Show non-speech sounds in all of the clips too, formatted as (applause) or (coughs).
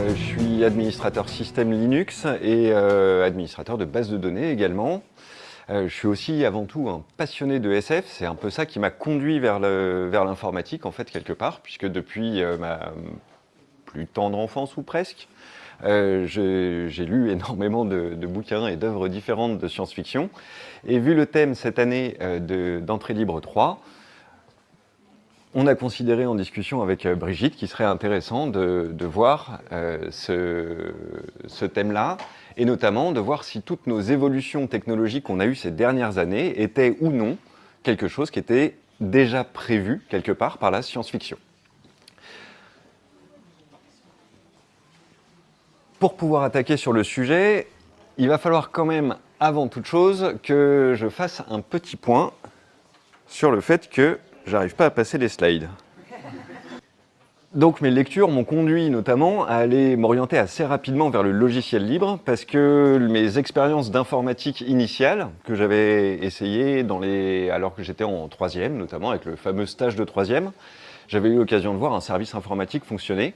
Euh, je suis administrateur système Linux et euh, administrateur de base de données également. Euh, je suis aussi avant tout un passionné de SF. C'est un peu ça qui m'a conduit vers l'informatique, en fait, quelque part, puisque depuis ma plus tendre enfance ou presque, j'ai lu (laughs) énormément de, bouquins et d'œuvres différentes de science-fiction. Et vu le thème cette année d'Entrée libre 3, on a considéré en discussion avec euh, Brigitte qu'il serait intéressant de, voir euh, ce, ce thème-là et notamment de voir si toutes nos évolutions technologiques qu'on a eues ces dernières années étaient ou non quelque chose qui était déjà prévu quelque part par la science-fiction. Pour pouvoir attaquer sur le sujet, il va falloir quand même, avant toute chose, que je fasse un petit point sur le fait que j'arrive pas à passer les slides. Donc mes lectures m'ont conduit notamment à aller m'orienter assez rapidement vers le logiciel libre parce que mes expériences d'informatique initiale que j'avais essayées dans les... alors que j'étais en troisième notamment avec le fameux stage de troisième, j'avais eu l'occasion de voir un service informatique fonctionner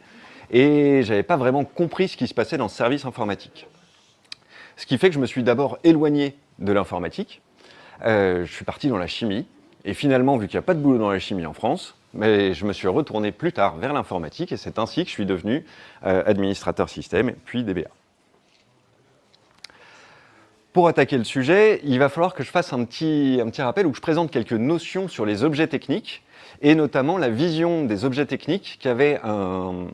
et j'avais pas vraiment compris ce qui se passait dans le service informatique. Ce qui fait que je me suis d'abord éloigné de l'informatique, euh, je suis parti dans la chimie et finalement, vu qu'il n'y a pas de boulot dans la chimie en France, mais je me suis retourné plus tard vers l'informatique et c'est ainsi que je suis devenu euh, administrateur système, puis DBA. Pour attaquer le sujet, il va falloir que je fasse un petit, rappel où je présente quelques notions sur les objets techniques et notamment la vision des objets techniques qu'avait un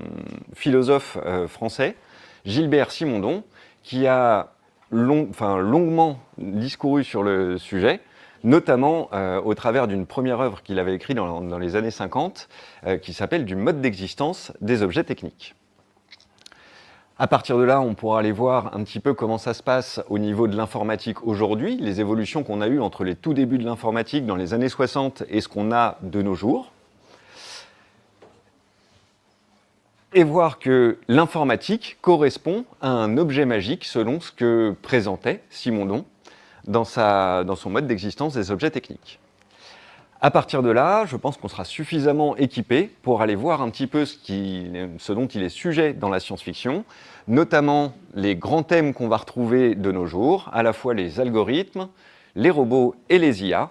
philosophe euh, français, Gilbert Simondon, qui a longuement discouru sur le sujet notamment euh, au travers d'une première œuvre qu'il avait écrite dans, les années 50, euh, qui s'appelle Du mode d'existence des objets techniques. À partir de là, on pourra aller voir un petit peu comment ça se passe au niveau de l'informatique aujourd'hui, les évolutions qu'on a eues entre les tout débuts de l'informatique dans les années 60 et ce qu'on a de nos jours. et voir que l'informatique correspond à un objet magique selon ce que présentait Simondon dans, son mode d'existence des objets techniques. À partir de là, je pense qu'on sera suffisamment équipé pour aller voir un petit peu ce, ce dont il est sujet dans la science-fiction, notamment les grands thèmes qu'on va retrouver de nos jours, à la fois les algorithmes, les robots et les IA,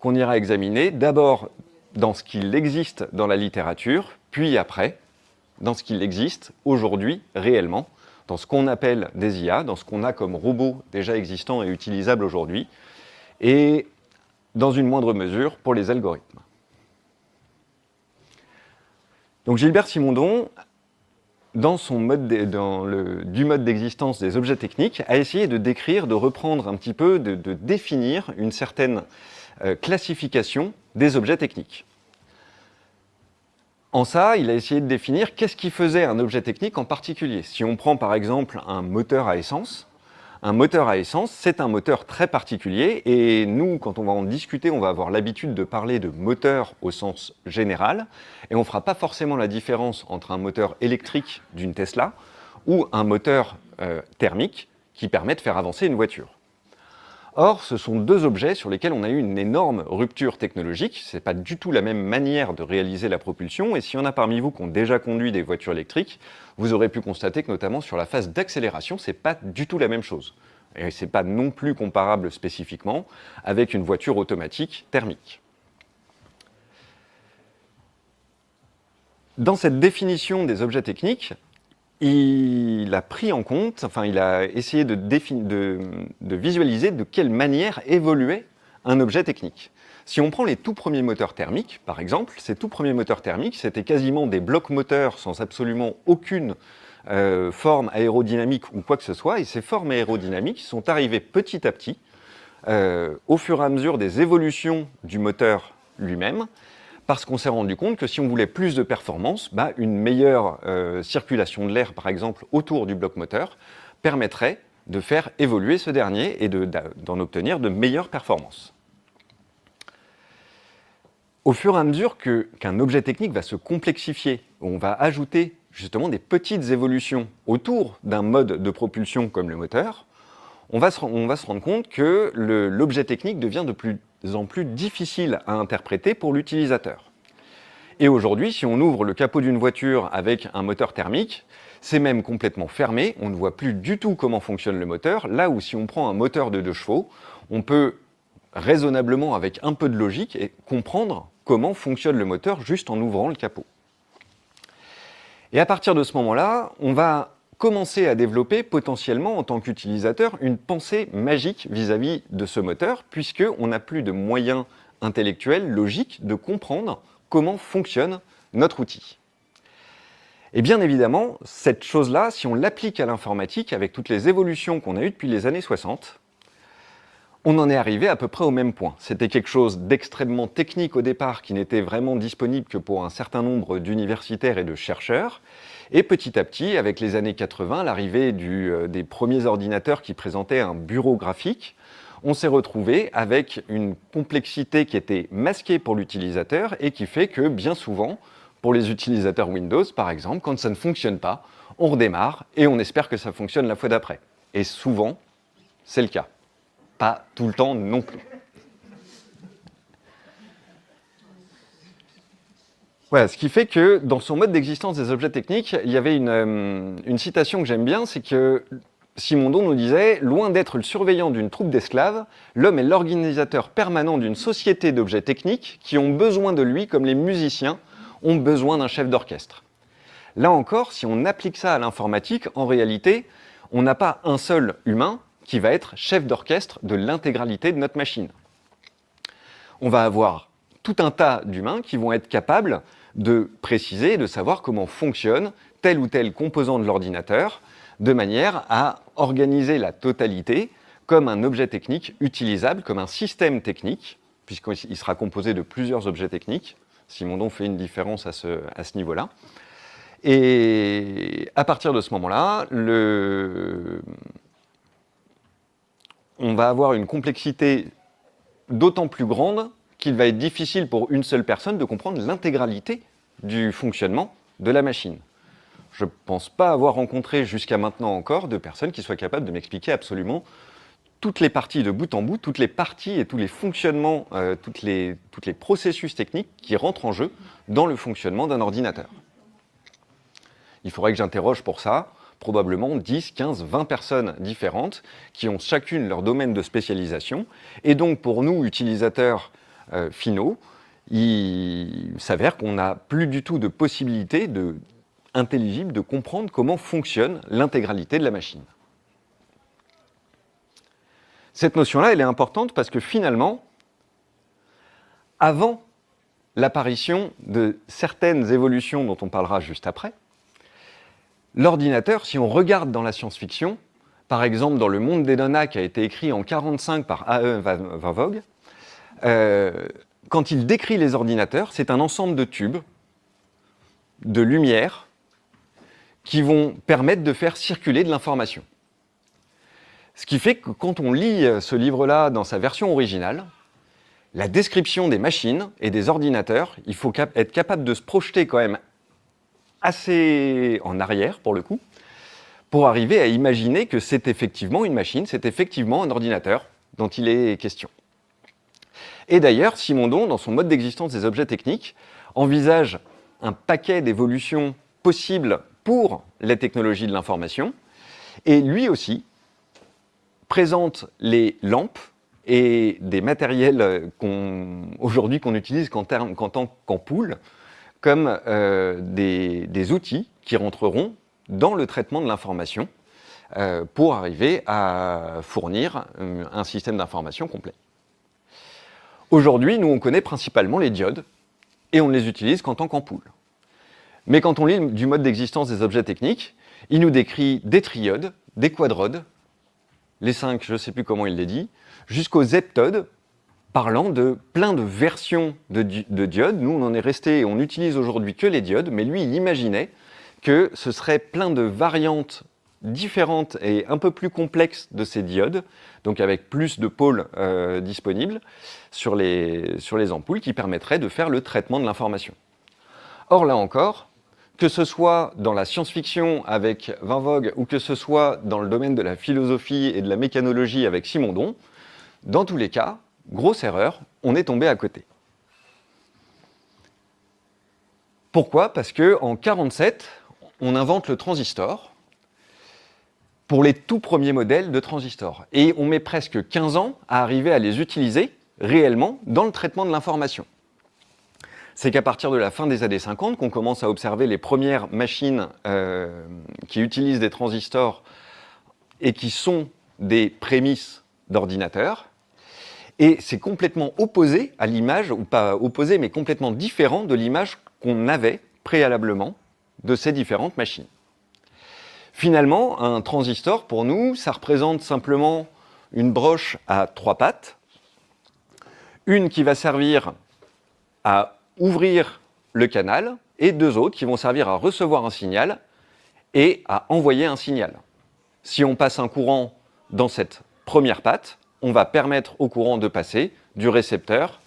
qu'on ira examiner d'abord dans ce qu'il existe dans la littérature, puis après, dans ce qu'il existe aujourd'hui réellement dans ce qu'on appelle des IA, dans ce qu'on a comme robots déjà existants et utilisables aujourd'hui, et dans une moindre mesure pour les algorithmes. Donc Gilbert Simondon, dans son mode dans le, du mode d'existence des objets techniques, a essayé de décrire, de reprendre un petit peu, de, définir une certaine euh, classification des objets techniques. En ça, il a essayé de définir qu'est-ce qui faisait un objet technique en particulier. Si on prend par exemple un moteur à essence, un moteur à essence, c'est un moteur très particulier et nous, quand on va en discuter, on va avoir l'habitude de parler de moteur au sens général et on ne fera pas forcément la différence entre un moteur électrique d'une Tesla ou un moteur euh, thermique qui permet de faire avancer une voiture. Or, ce sont deux objets sur lesquels on a eu une énorme rupture technologique. Ce n'est pas du tout la même manière de réaliser la propulsion. Et s'il y en a parmi vous qui ont déjà conduit des voitures électriques, vous aurez pu constater que notamment sur la phase d'accélération, ce n'est pas du tout la même chose. Et ce n'est pas non plus comparable spécifiquement avec une voiture automatique thermique. Dans cette définition des objets techniques, il a pris en compte, enfin il a essayé de, visualiser de quelle manière évoluait un objet technique. Si on prend les tout premiers moteurs thermiques, par exemple, ces tout premiers moteurs thermiques, c'était quasiment des blocs moteurs sans absolument aucune euh, forme aérodynamique ou quoi que ce soit, et ces formes aérodynamiques sont arrivées petit à petit, euh, au fur et à mesure des évolutions du moteur lui-même, parce qu'on s'est rendu compte que si on voulait plus de performance, bah, une meilleure euh, circulation de l'air, par exemple, autour du bloc moteur, permettrait de faire évoluer ce dernier et d'en obtenir de meilleures performances. Au fur et à mesure qu'un objet technique va se complexifier, on va ajouter justement des petites évolutions autour d'un mode de propulsion comme le moteur, on va se, on va se rendre compte que l'objet technique devient de plus en plus difficile à interpréter pour l'utilisateur. Et aujourd'hui, si on ouvre le capot d'une voiture avec un moteur thermique, c'est même complètement fermé, on ne voit plus du tout comment fonctionne le moteur, là où si on prend un moteur de deux chevaux, on peut raisonnablement, avec un peu de logique, et comprendre comment fonctionne le moteur juste en ouvrant le capot. Et à partir de ce moment-là, on va commencer à développer potentiellement en tant qu'utilisateur une pensée magique vis-à-vis de ce moteur, puisqu'on n'a plus de moyens intellectuels, logiques, de comprendre comment fonctionne notre outil. Et bien évidemment, cette chose-là, si on l'applique à l'informatique avec toutes les évolutions qu'on a eues depuis les années 60, on en est arrivé à peu près au même point. C'était quelque chose d'extrêmement technique au départ qui n'était vraiment disponible que pour un certain nombre d'universitaires et de chercheurs. Et petit à petit, avec les années 80, l'arrivée euh, des premiers ordinateurs qui présentaient un bureau graphique, on s'est retrouvé avec une complexité qui était masquée pour l'utilisateur et qui fait que bien souvent, pour les utilisateurs Windows par exemple, quand ça ne fonctionne pas, on redémarre et on espère que ça fonctionne la fois d'après. Et souvent, c'est le cas. Pas tout le temps non plus. ce qui fait que dans son mode d'existence des objets techniques, il y avait une, euh, une citation que j'aime bien, c'est que Simondon nous disait « Loin d'être le surveillant d'une troupe d'esclaves, l'homme est l'organisateur permanent d'une société d'objets techniques qui ont besoin de lui comme les musiciens ont besoin d'un chef d'orchestre. » Là encore, si on applique ça à l'informatique, en réalité, on n'a pas un seul humain qui va être chef d'orchestre de l'intégralité de notre machine. On va avoir tout un tas d'humains qui vont être capables de préciser et de savoir comment fonctionne tel ou tel composant de l'ordinateur, de manière à organiser la totalité comme un objet technique utilisable, comme un système technique, puisqu'il sera composé de plusieurs objets techniques. Simondon fait une différence à ce, niveau-là. Et à partir de ce moment-là, on va avoir une complexité d'autant plus grande qu'il va être difficile pour une seule personne de comprendre l'intégralité du fonctionnement de la machine. Je ne pense pas avoir rencontré jusqu'à maintenant encore de personnes qui soient capables de m'expliquer absolument toutes les parties de bout en bout, toutes les parties et tous les fonctionnements, tous euh, toutes les, les processus techniques qui rentrent en jeu dans le fonctionnement d'un ordinateur. Il faudrait que j'interroge pour ça probablement 10, 15, 20 personnes différentes qui ont chacune leur domaine de spécialisation. Et donc pour nous, utilisateurs euh, finaux, il s'avère qu'on n'a plus du tout de possibilité de, intelligible de comprendre comment fonctionne l'intégralité de la machine. Cette notion-là, elle est importante parce que finalement, avant l'apparition de certaines évolutions dont on parlera juste après, l'ordinateur, si on regarde dans la science-fiction, par exemple dans Le Monde des Donnac qui a été écrit en 1945 par A.E. Van Vogue, euh, quand il décrit les ordinateurs, c'est un ensemble de tubes, de lumière, qui vont permettre de faire circuler de l'information. Ce qui fait que quand on lit euh, ce livre-là dans sa version originale, la description des machines et des ordinateurs, il faut être capable de se projeter quand même assez en arrière, pour le coup, pour arriver à imaginer que c'est effectivement une machine, c'est effectivement un ordinateur dont il est question. Et d'ailleurs, Simondon, dans son mode d'existence des objets techniques, envisage un paquet d'évolutions possibles pour les technologies de l'information. Et lui aussi présente les lampes et des matériels qu'on, aujourd'hui qu'on utilise qu'en, tant qu'ampoule comme euh, des, outils qui rentreront dans le traitement de l'information euh, pour arriver à fournir euh, un système d'information complet. Aujourd'hui, nous, on connaît principalement les diodes, et on ne les utilise qu'en tant qu'ampoule. Mais quand on lit du mode d'existence des objets techniques, il nous décrit des triodes, des quadrodes, les cinq, je ne sais plus comment il les dit, jusqu'aux heptodes, parlant de plein de versions de, de diodes. Nous, on en est resté et on n'utilise aujourd'hui que les diodes, mais lui, il imaginait que ce serait plein de variantes différentes et un peu plus complexes de ces diodes, donc avec plus de pôles euh, disponibles sur les, sur les ampoules qui permettraient de faire le traitement de l'information. Or là encore, que ce soit dans la science-fiction avec Van Vogue ou que ce soit dans le domaine de la philosophie et de la mécanologie avec Simondon, dans tous les cas, grosse erreur, on est tombé à côté. Pourquoi Parce que en on invente le transistor, pour les tout premiers modèles de transistors. Et on met presque 15 ans à arriver à les utiliser réellement dans le traitement de l'information. C'est qu'à partir de la fin des années 50 qu'on commence à observer les premières machines euh, qui utilisent des transistors et qui sont des prémices d'ordinateurs. Et c'est complètement opposé à l'image, ou pas opposé, mais complètement différent de l'image qu'on avait préalablement de ces différentes machines. Finalement, un transistor, pour nous, ça représente simplement une broche à trois pattes, une qui va servir à ouvrir le canal, et deux autres qui vont servir à recevoir un signal et à envoyer un signal. Si on passe un courant dans cette première patte, on va permettre au courant de passer du récepteur,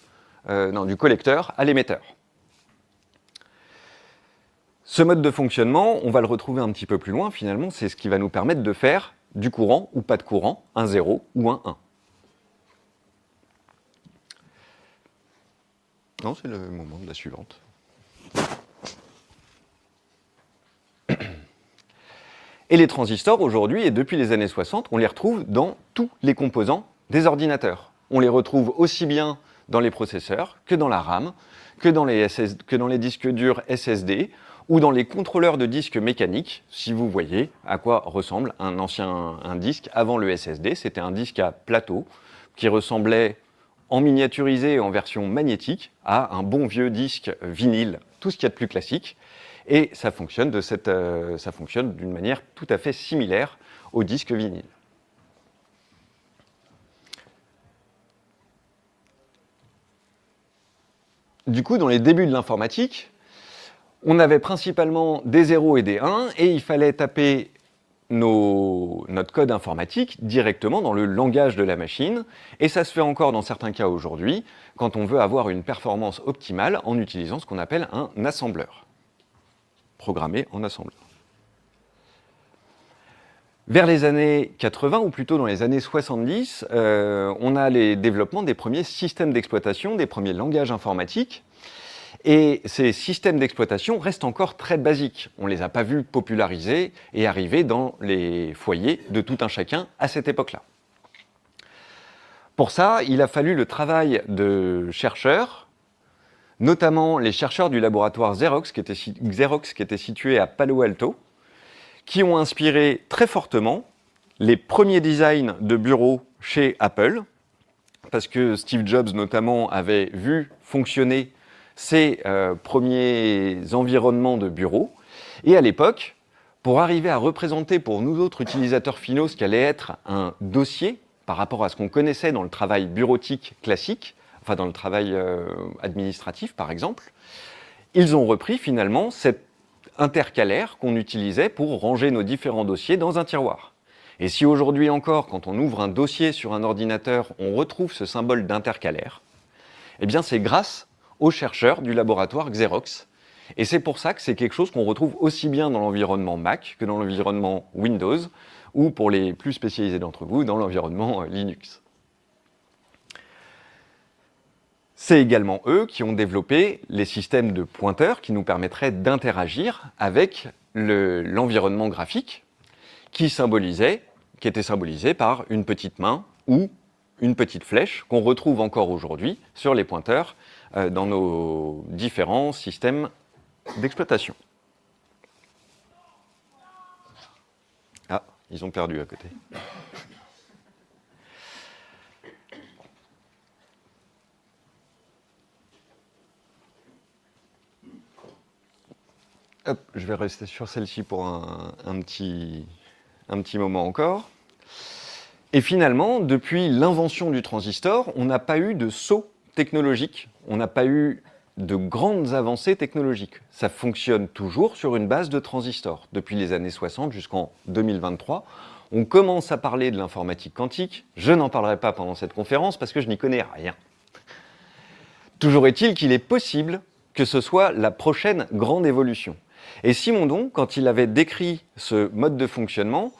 euh, non, du collecteur à l'émetteur. Ce mode de fonctionnement, on va le retrouver un petit peu plus loin, finalement, c'est ce qui va nous permettre de faire du courant ou pas de courant, un 0 ou un 1. Non, c'est le moment de la suivante. (coughs) Et les transistors, aujourd'hui, et depuis les années 60, on les retrouve dans tous les composants des ordinateurs. On les retrouve aussi bien dans les processeurs que dans la RAM, que dans les, que dans les disques durs SSD ou dans les contrôleurs de disques mécaniques, si vous voyez à quoi ressemble un ancien disque avant le SSD. C'était un disque à plateau qui ressemblait en miniaturisé et en version magnétique à un bon vieux disque vinyle, tout ce qu'il y a de plus classique. Et ça fonctionne, de euh, ça fonctionne d'une manière tout à fait similaire au disque vinyle. Du coup, dans les débuts de l'informatique, on avait principalement des 0 et des 1, et il fallait taper notre code informatique directement dans le langage de la machine, et ça se fait encore dans certains cas aujourd'hui, quand on veut avoir une performance optimale en utilisant ce qu'on appelle un assembleur, programmé en assembleur. Vers les années 80, ou plutôt dans les années 70, euh, on a les développements des premiers systèmes d'exploitation, des premiers langages informatiques, et ces systèmes d'exploitation restent encore très basiques. On ne les a pas vus populariser et arriver dans les foyers de tout un chacun à cette époque-là. Pour ça, il a fallu le travail de chercheurs, notamment les chercheurs du laboratoire Xerox qui était, Xerox, qui était situé à Palo Alto, qui ont inspiré très fortement les premiers designs de bureaux chez Apple, parce que Steve Jobs notamment avait vu fonctionner ces euh, premiers environnements de bureau. Et à l'époque, pour arriver à représenter pour nous autres utilisateurs finaux ce qu'allait être un dossier par rapport à ce qu'on connaissait dans le travail bureautique classique, enfin dans le travail euh, administratif par exemple, ils ont repris finalement cet intercalaire qu'on utilisait pour ranger nos différents dossiers dans un tiroir. Et si aujourd'hui encore, quand on ouvre un dossier sur un ordinateur, on retrouve ce symbole d'intercalaire, eh bien c'est grâce aux chercheurs du laboratoire Xerox. Et c'est pour ça que c'est quelque chose qu'on retrouve aussi bien dans l'environnement Mac que dans l'environnement Windows, ou pour les plus spécialisés d'entre vous, dans l'environnement euh, Linux. C'est également eux qui ont développé les systèmes de pointeurs qui nous permettraient d'interagir avec l'environnement graphique qui symbolisait, qui était symbolisé par une petite main ou une petite flèche qu'on retrouve encore aujourd'hui sur les pointeurs euh, dans nos différents systèmes d'exploitation. Ah, ils ont perdu à côté. je vais rester sur celle-ci pour un, petit, un petit moment encore. Et finalement, depuis l'invention du transistor, on n'a pas eu de saut technologique. On n'a pas eu de grandes avancées technologiques. Ça fonctionne toujours sur une base de transistors. Depuis les années 60 jusqu'en 2023, on commence à parler de l'informatique quantique. Je n'en parlerai pas pendant cette conférence parce que je n'y connais rien. Toujours est-il qu'il est possible que ce soit la prochaine grande évolution. Et Simondon, quand il avait décrit ce mode de fonctionnement,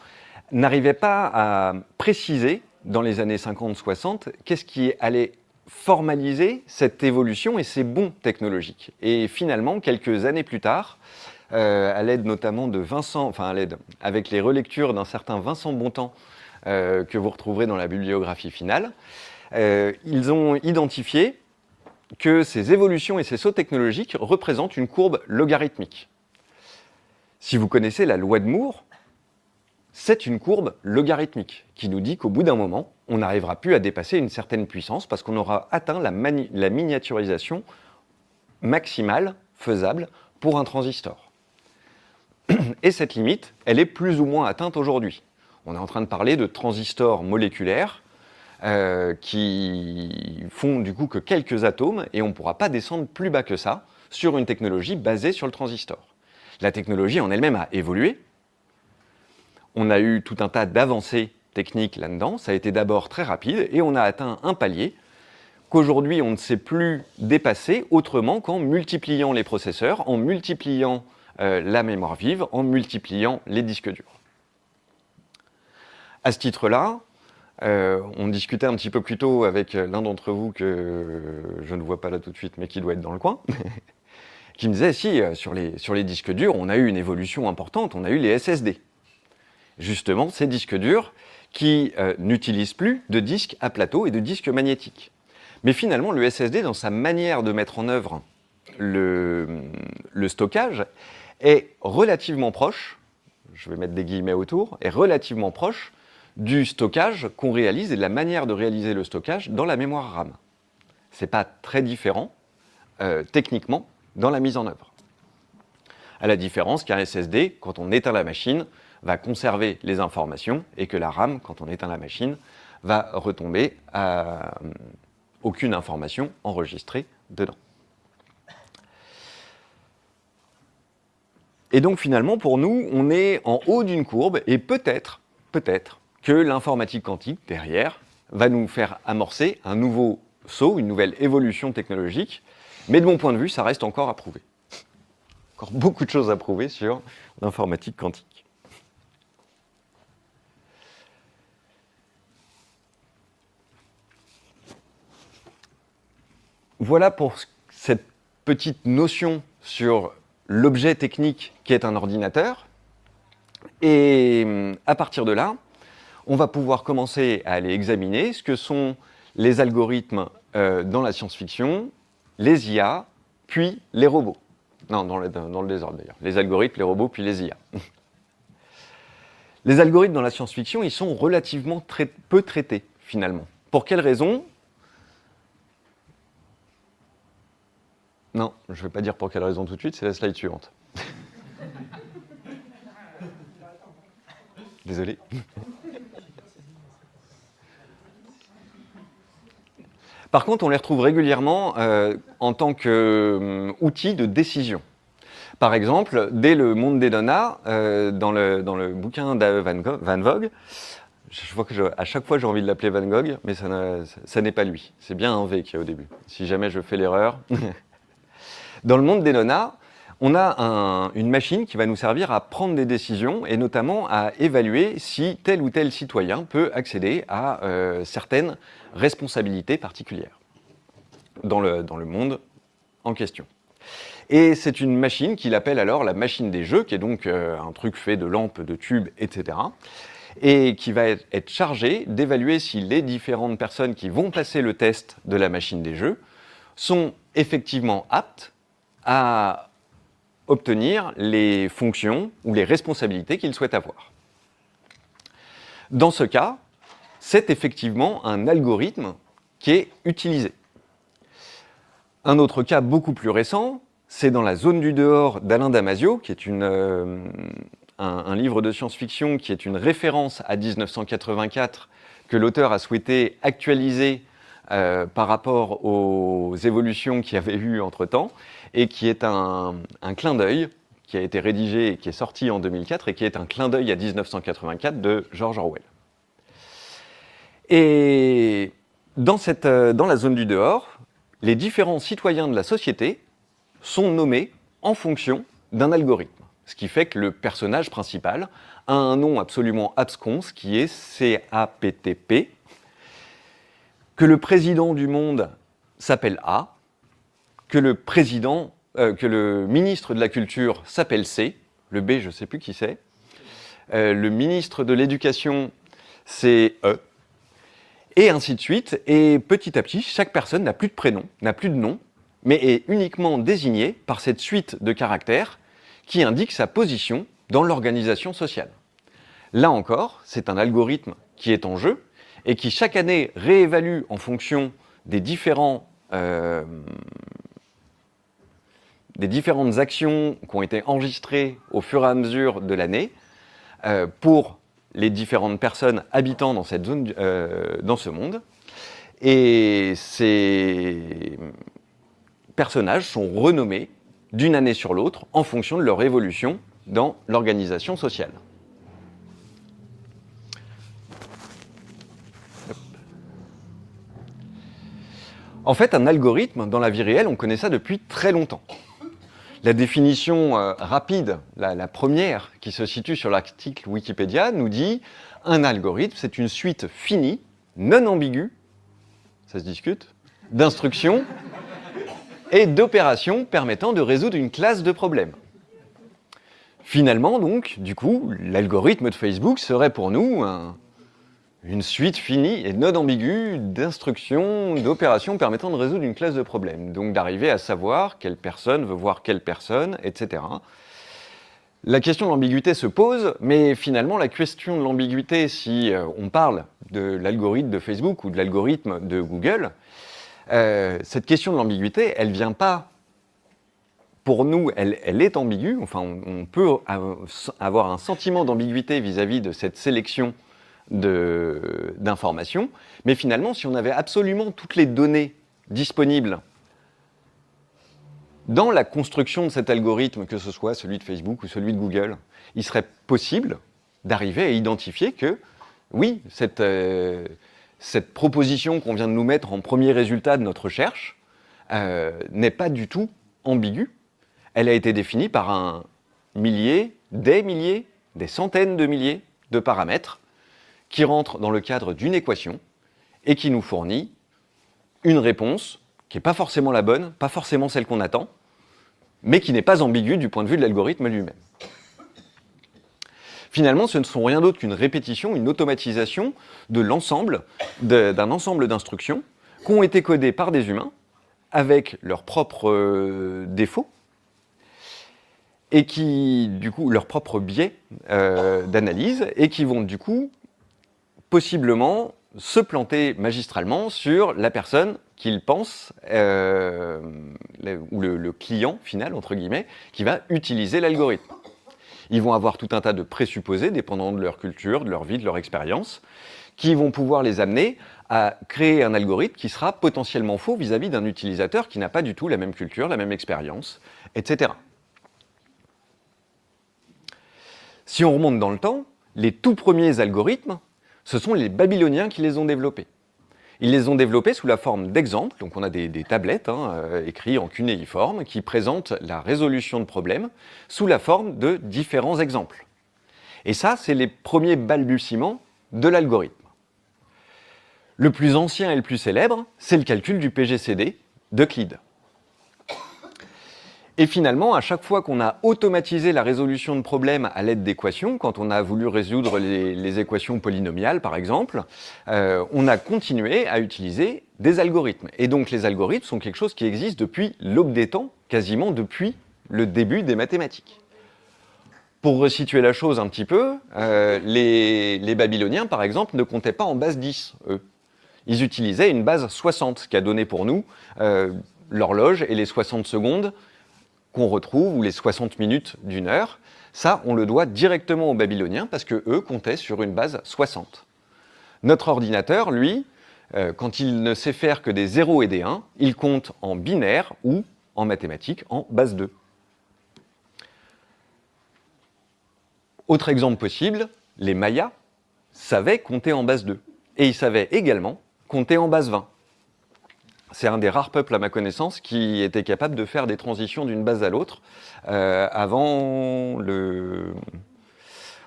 n'arrivait pas à préciser dans les années 50-60 qu'est-ce qui allait formaliser cette évolution et ces bons technologiques. Et finalement, quelques années plus tard, euh, à l'aide notamment de Vincent, enfin à l'aide, avec les relectures d'un certain Vincent Bontemps euh, que vous retrouverez dans la bibliographie finale, euh, ils ont identifié que ces évolutions et ces sauts technologiques représentent une courbe logarithmique. Si vous connaissez la loi de Moore, c'est une courbe logarithmique qui nous dit qu'au bout d'un moment, on n'arrivera plus à dépasser une certaine puissance parce qu'on aura atteint la, miniaturisation maximale faisable pour un transistor. (clears throat) Et cette limite, elle est plus ou moins atteinte aujourd'hui. On est en train de parler de transistors moléculaires euh, qui font du coup que quelques atomes et on ne pourra pas descendre plus bas que ça sur une technologie basée sur le transistor. La technologie en elle-même a évolué, on a eu tout un tas d'avancées techniques là-dedans. Ça a été d'abord très rapide et on a atteint un palier qu'aujourd'hui on ne sait plus dépasser autrement qu'en multipliant les processeurs, en multipliant euh, la mémoire vive, en multipliant les disques durs. À ce titre-là, euh, on discutait un petit peu plus tôt avec euh, l'un d'entre vous que je ne vois pas là tout de suite, mais qui doit être dans le coin, (laughs) qui me disait si sur les disques durs, on a eu une évolution importante, on a eu les SSD justement ces disques durs qui euh, n'utilisent plus de disques à plateau et de disques magnétiques. Mais finalement, le SSD, dans sa manière de mettre en œuvre le, stockage, est relativement proche, je vais mettre des guillemets autour, est relativement proche du stockage qu'on réalise et de la manière de réaliser le stockage dans la mémoire RAM. C'est pas très différent euh, techniquement dans la mise en œuvre. À la différence qu'un SSD, quand on éteint la machine, va conserver les informations et que la RAM, quand on éteint la machine, va retomber à euh, aucune information enregistrée dedans. Et donc finalement, pour nous, on est en haut d'une courbe et peut-être, peut-être que l'informatique quantique derrière va nous faire amorcer un nouveau saut, une nouvelle évolution technologique. Mais de mon point de vue, ça reste encore à prouver. Encore beaucoup de choses à prouver sur l'informatique quantique. Voilà pour cette petite notion sur l'objet technique qui est un ordinateur. Et hum, à partir de là, on va pouvoir commencer à aller examiner ce que sont les algorithmes euh, dans la science-fiction, les IA, puis les robots. Non, dans le, désordre d'ailleurs. Les algorithmes, les robots, puis les IA. (laughs) les algorithmes dans la science-fiction, ils sont relativement peu traités finalement. Pour quelles raison Non, je ne vais pas dire pour quelle raison tout de suite, c'est la slide suivante. Désolé. Par contre, on les retrouve régulièrement euh, en tant que hum, outil de décision. Par exemple, dès le monde des Donna, euh, dans, le, dans, le, bouquin d'A.E. Van, Van, Vogue, je vois que à chaque fois j'ai envie de l'appeler Van Gogh, mais ça n'est pas lui. C'est bien un V qui est au début. Si jamais je fais l'erreur, (laughs) Dans le monde des nonas, on a une machine qui va nous servir à prendre des décisions et notamment à évaluer si tel ou tel citoyen peut accéder à euh, certaines responsabilités particulières dans le, dans le monde en question. Et c'est une machine qu'il appelle alors la machine des jeux, qui est donc euh, un truc fait de lampes, de tubes, etc. Et qui va être chargée d'évaluer si les différentes personnes qui vont passer le test de la machine des jeux sont effectivement aptes à obtenir les fonctions ou les responsabilités qu'il souhaite avoir. Dans ce cas, c'est effectivement un algorithme qui est utilisé. Un autre cas beaucoup plus récent, c'est dans la zone du dehors d'Alain Damasio, qui est euh, un, livre de science-fiction qui est une référence à 1984 que l'auteur a souhaité actualiser euh, par rapport aux évolutions qu'il y avait eu entre-temps, et qui est un, clin d'œil qui a été rédigé et qui est sorti en 2004, et qui est un clin d'œil à 1984 de George Orwell. Et dans, euh, dans la zone du dehors, les différents citoyens de la société sont nommés en fonction d'un algorithme. Ce qui fait que le personnage principal a un nom absolument abscons, qui est CAPTP, que le président du monde s'appelle A, que le président, euh, que le ministre de la Culture s'appelle C, le B, je ne sais plus qui c'est, euh, le ministre de l'Éducation, c'est E, et ainsi de suite. Et petit à petit, chaque personne n'a plus de prénom, n'a plus de nom, mais est uniquement désignée par cette suite de caractères qui indique sa position dans l'organisation sociale. Là encore, c'est un algorithme qui est en jeu, et qui chaque année réévalue en fonction euh, des différentes actions qui ont été enregistrées au fur et à mesure de l'année euh, pour les différentes personnes habitant dans cette zone, euh, dans ce monde. Et ces personnages sont renommés d'une année sur l'autre en fonction de leur évolution dans l'organisation sociale. En fait, un algorithme, dans la vie réelle, on connaît ça depuis très longtemps. La définition euh, rapide, la, la, première qui se situe sur l'article Wikipédia, nous dit un algorithme, c'est une suite finie, non ambiguë, ça se discute, d'instructions et d'opérations permettant de résoudre une classe de problèmes. Finalement, donc, du coup, l'algorithme de Facebook serait pour nous un, une suite finie et non ambiguë d'instructions, d'opérations permettant de résoudre une classe de problèmes. Donc d'arriver à savoir quelle personne veut voir quelle personne, etc. La question de l'ambiguïté se pose, mais finalement la question de l'ambiguïté, si euh, on parle de l'algorithme de Facebook ou de l'algorithme de Google, euh, cette question de l'ambiguïté, elle vient pas pour nous, elle, est ambiguë. Enfin, on peut avoir un sentiment d'ambiguïté vis-à-vis de cette sélection d'informations. Mais finalement, si on avait absolument toutes les données disponibles dans la construction de cet algorithme, que ce soit celui de Facebook ou celui de Google, il serait possible d'arriver à identifier que, oui, cette, euh, cette proposition qu'on vient de nous mettre en premier résultat de notre recherche euh, n'est pas du tout ambiguë. Elle a été définie par un millier, des milliers, des centaines de milliers de paramètres qui rentre dans le cadre d'une équation et qui nous fournit une réponse qui n'est pas forcément la bonne, pas forcément celle qu'on attend, mais qui n'est pas ambiguë du point de vue de l'algorithme lui-même. Finalement, ce ne sont rien d'autre qu'une répétition, une automatisation de l'ensemble d'un ensemble d'instructions qui ont été codées par des humains avec leurs propres euh, défauts et qui, du coup, leurs propres biais euh, d'analyse et qui vont, du coup, possiblement se planter magistralement sur la personne qu'ils pensent, euh, ou le, le client final, entre guillemets, qui va utiliser l'algorithme. Ils vont avoir tout un tas de présupposés dépendant de leur culture, de leur vie, de leur expérience, qui vont pouvoir les amener à créer un algorithme qui sera potentiellement faux vis-à-vis d'un utilisateur qui n'a pas du tout la même culture, la même expérience, etc. Si on remonte dans le temps, les tout premiers algorithmes ce sont les Babyloniens qui les ont développés. Ils les ont développés sous la forme d'exemples, donc on a des, tablettes hein, euh, écrites en cunéiforme qui présentent la résolution de problèmes sous la forme de différents exemples. Et ça, c'est les premiers balbutiements de l'algorithme. Le plus ancien et le plus célèbre, c'est le calcul du PGCD d'Euclide. Et finalement, à chaque fois qu'on a automatisé la résolution de problèmes à l'aide d'équations, quand on a voulu résoudre les, équations polynomiales par exemple, euh, on a continué à utiliser des algorithmes. Et donc les algorithmes sont quelque chose qui existe depuis l'aube des temps, quasiment depuis le début des mathématiques. Pour resituer la chose un petit peu, euh, les, Babyloniens, par exemple, ne comptaient pas en base 10, eux. Ils utilisaient une base 60, qui a donné pour nous euh, l'horloge et les 60 secondes, qu'on retrouve, ou les 60 minutes d'une heure, ça, on le doit directement aux Babyloniens parce que eux comptaient sur une base 60. Notre ordinateur, lui, euh, quand il ne sait faire que des 0 et des 1, il compte en binaire ou en mathématiques en base 2. Autre exemple possible, les Mayas savaient compter en base 2 et ils savaient également compter en base 20 c'est un des rares peuples à ma connaissance qui était capable de faire des transitions d'une base à l'autre euh, avant le,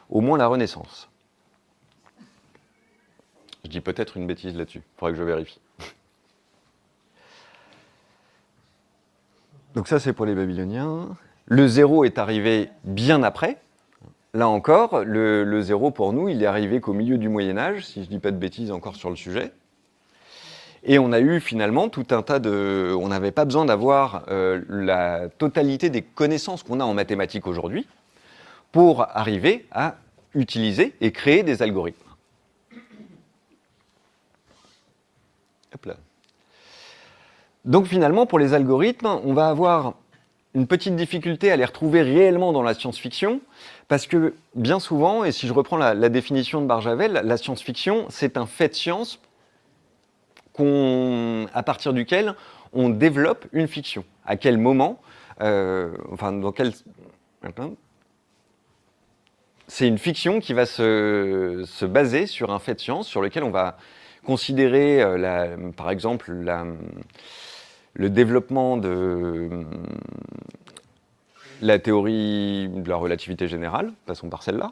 au moins la Renaissance. Je dis peut-être une bêtise là-dessus, il faudrait que je vérifie. Donc ça c'est pour les Babyloniens. Le zéro est arrivé bien après. Là encore, le, le zéro pour nous, il est arrivé qu'au milieu du Moyen Âge, si je ne dis pas de bêtises encore sur le sujet. Et on a eu finalement tout un tas de... On n'avait pas besoin d'avoir euh, la totalité des connaissances qu'on a en mathématiques aujourd'hui pour arriver à utiliser et créer des algorithmes. Hop Donc finalement, pour les algorithmes, on va avoir une petite difficulté à les retrouver réellement dans la science-fiction, parce que bien souvent, et si je reprends la, la définition de Barjavel, la science-fiction, c'est un fait de science à partir duquel on développe une fiction. À quel moment euh, Enfin, dans c'est une fiction qui va se, se, baser sur un fait de science sur lequel on va considérer, euh, par exemple, le développement de mm, la théorie de la relativité générale, passons par celle-là.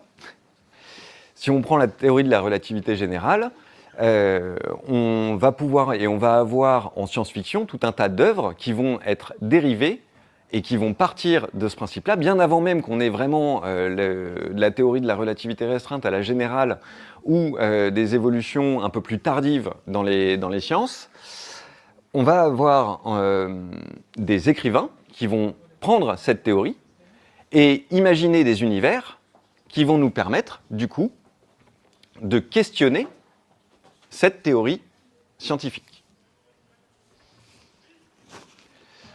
Si on prend la théorie de la relativité générale, euh, on va pouvoir et on va avoir en science-fiction tout un tas d'œuvres qui vont être dérivées et qui vont partir de ce principe-là, bien avant même qu'on ait vraiment euh, la théorie de la relativité restreinte à la générale ou euh, des évolutions un peu plus tardives dans dans les sciences, on va avoir des écrivains qui vont prendre cette théorie et imaginer des univers qui vont nous permettre, du coup, de questionner cette théorie scientifique.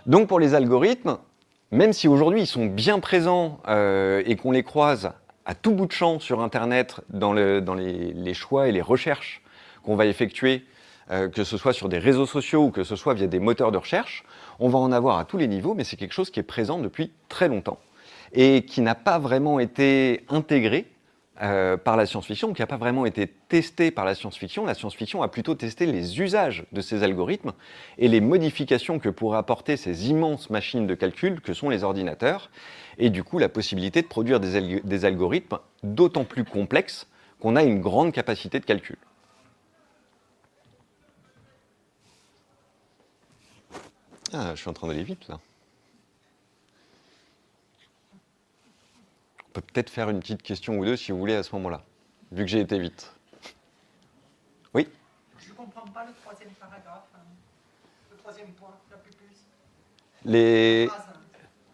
Donc pour les algorithmes, même si aujourd'hui ils sont bien présents euh, et qu'on les croise à tout bout de champ sur Internet dans, les, choix et les recherches qu'on va effectuer, euh, que ce soit sur des réseaux sociaux ou que ce soit via des moteurs de recherche, on va en avoir à tous les niveaux, mais c'est quelque chose qui est présent depuis très longtemps et qui n'a pas vraiment été intégré euh, par la science-fiction, qui n'a pas vraiment été testé par la science-fiction. La science-fiction a plutôt testé les usages de ces algorithmes et les modifications que pourraient apporter ces immenses machines de calcul que sont les ordinateurs, et du coup la possibilité de produire des, des algorithmes d'autant plus complexes qu'on a une grande capacité de calcul. Ah, je suis en train d'aller vite là. peut peut-être faire une petite question ou deux si vous voulez à ce moment-là, vu que j'ai été vite. (laughs) Oui Je ne comprends pas le troisième paragraphe, hein. le troisième point, la pupus. Les... Hein.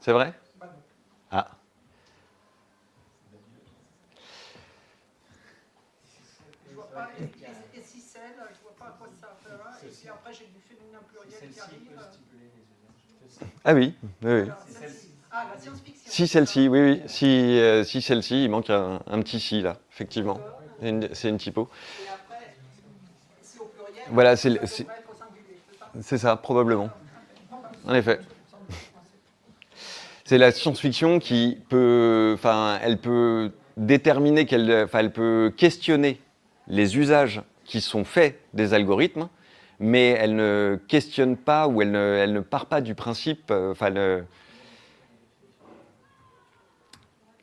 C'est vrai bah Ah. Je ne vois pas, et, et, si celle, je ne vois pas à quoi ça fera. Hein. et puis après j'ai du féminin pluriel qui arrive. Euh. Ah oui, oui, oui. Ah, la science-fiction. Si celle-ci, oui, oui. Si, euh, celle-ci, il manque un, petit si là, effectivement. C'est une, typo. Et après, si au pluriel, voilà, c'est C'est ça, probablement. En effet. C'est la science-fiction qui peut, enfin, elle peut déterminer qu'elle, elle peut questionner les usages qui sont faits des algorithmes, mais elle ne questionne pas ou elle ne, elle ne part pas du principe, euh, enfin,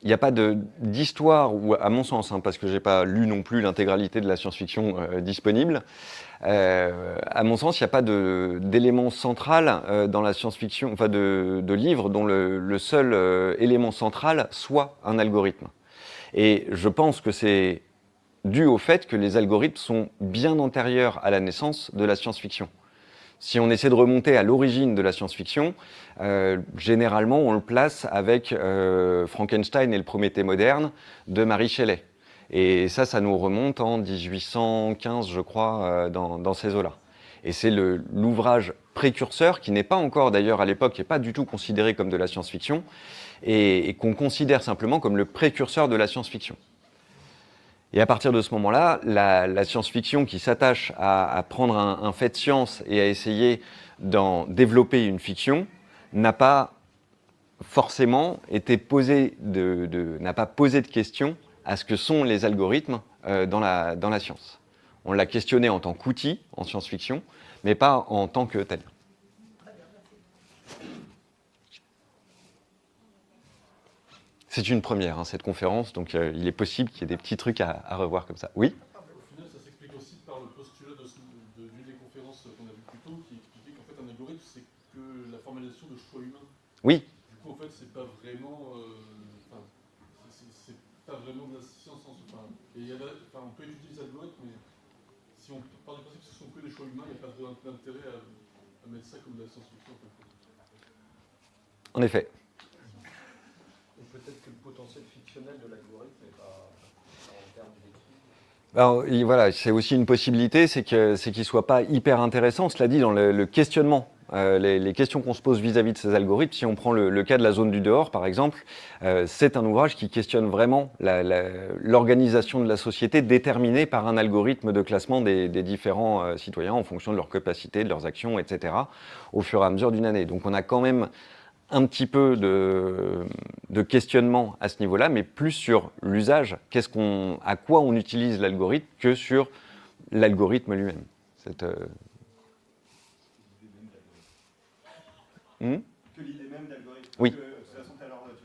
il n'y a pas d'histoire, ou à mon sens, hein, parce que je n'ai pas lu non plus l'intégralité de la science-fiction euh, disponible, euh, à mon sens, il n'y a pas d'élément central euh, dans la science-fiction, enfin de, de, livre dont le, le seul élément central soit un algorithme. Et je pense que c'est dû au fait que les algorithmes sont bien antérieurs à la naissance de la science-fiction. Si on essaie de remonter à l'origine de la science-fiction, euh, généralement on le place avec euh, Frankenstein et le Prométhée moderne de Marie Shelley. Et ça, ça nous remonte en 1815, je crois, euh, dans, ces eaux-là. Et c'est l'ouvrage précurseur, qui n'est pas encore d'ailleurs à l'époque, qui n'est pas du tout considéré comme de la science-fiction, et qu'on considère simplement comme le précurseur de la science-fiction. Et à partir de ce moment-là, la, science-fiction qui s'attache à, prendre un, fait de science et à essayer d'en développer une fiction n'a pas forcément été posée de, n'a pas posé de question à ce que sont les algorithmes euh, dans, la, dans la science. On l'a questionné en tant qu'outil en science-fiction, mais pas en tant que tel. C'est une première, hein, cette conférence, donc euh, il est possible qu'il y ait des petits trucs à, revoir comme ça. Oui ah, Au final, ça s'explique aussi par le postulat de, l'une des conférences qu'on a vues plus tôt, qui expliquait qu'en fait, un algorithme, c'est que la formalisation de choix humains. Oui. Du coup, en fait, c'est pas vraiment. Euh, c'est pas vraiment de la science en hein, ce et On peut utiliser les algorithmes, mais si on parle du principe que ce sont que des choix humains, il n'y a pas d'intérêt à, mettre ça comme de la science-fiction. En, fait. en effet peut-être que le potentiel fictionnel de l'algorithme n'est pas en termes ben, voilà, c'est aussi une possibilité, c'est qu'il c'est ne soit pas hyper intéressant, cela dit, dans le, questionnement euh, les, questions qu'on se pose vis-à-vis de ces algorithmes. Si on prend le, cas de la zone du dehors, par exemple, euh, c'est un ouvrage qui questionne vraiment l'organisation de la société déterminée par un algorithme de classement des, différents euh, citoyens en fonction de leurs capacités, de leurs actions, etc., au fur et à mesure d'une année. Donc on a quand même un petit peu de, questionnement à ce niveau-là, mais plus sur l'usage, qu'est-ce qu'on, à quoi on utilise l'algorithme que sur l'algorithme lui-même. Cette, euh, hmm? que l'idée même d'algorithme. Oui. tu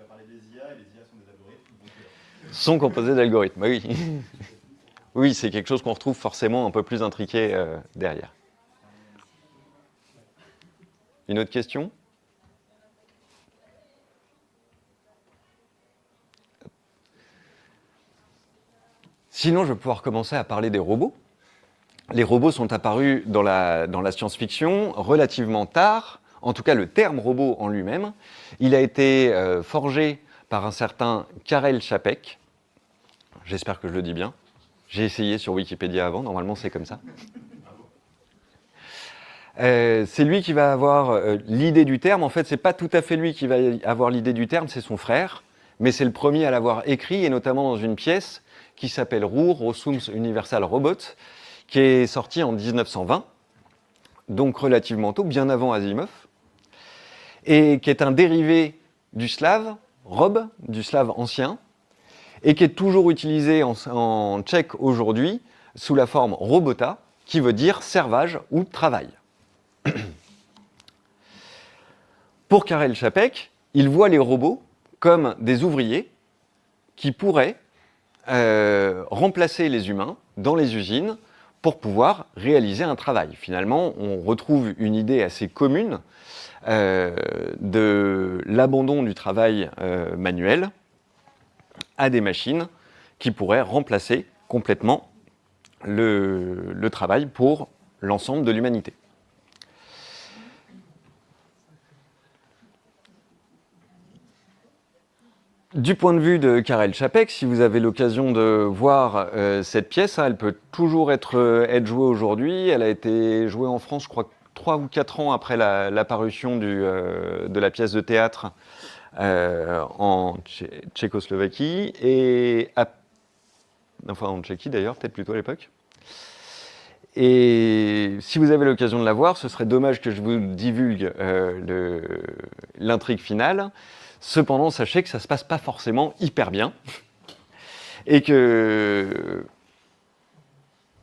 as parlé des IA, et les IA sont des algorithmes. Euh, sont composés d'algorithmes, oui. (laughs) oui, c'est quelque chose qu'on retrouve forcément un peu plus intriqué euh, derrière. Une autre question Sinon, je vais pouvoir commencer à parler des robots. Les robots sont apparus dans la, science-fiction relativement tard, en tout cas le terme robot en lui-même. Il a été euh, forgé par un certain Karel Chapek. J'espère que je le dis bien. J'ai essayé sur Wikipédia avant, normalement c'est comme ça. Euh, c'est lui qui va avoir euh, l'idée du terme. En fait, c'est pas tout à fait lui qui va avoir l'idée du terme, c'est son frère, mais c'est le premier à l'avoir écrit, et notamment dans une pièce qui s'appelle Rour, Rossum's Universal Robot, qui est sorti en 1920, donc relativement tôt, bien avant Asimov, et qui est un dérivé du slave, Rob, du slave ancien, et qui est toujours utilisé en, tchèque aujourd'hui sous la forme robota, qui veut dire servage ou travail. (clears throat) Pour Karel Chapek, il voit les robots comme des ouvriers qui pourraient euh, remplacer les humains dans les usines pour pouvoir réaliser un travail. Finalement, on retrouve une idée assez commune euh, de l'abandon du travail euh, manuel à des machines qui pourraient remplacer complètement le travail pour l'ensemble de l'humanité. Du point de vue de Karel Chapek, si vous avez l'occasion de voir euh, cette pièce, hein, elle peut toujours euh, être, jouée aujourd'hui. Elle a été jouée en France, je crois, trois ou quatre ans après l'apparition euh, de la pièce de théâtre en Tchécoslovaquie et enfin en Tchéquie d'ailleurs, peut-être plutôt à l'époque. Et si vous avez l'occasion de la voir, ce serait dommage que je vous divulgue l'intrigue finale. Cependant, sachez que ça ne se passe pas forcément hyper bien et que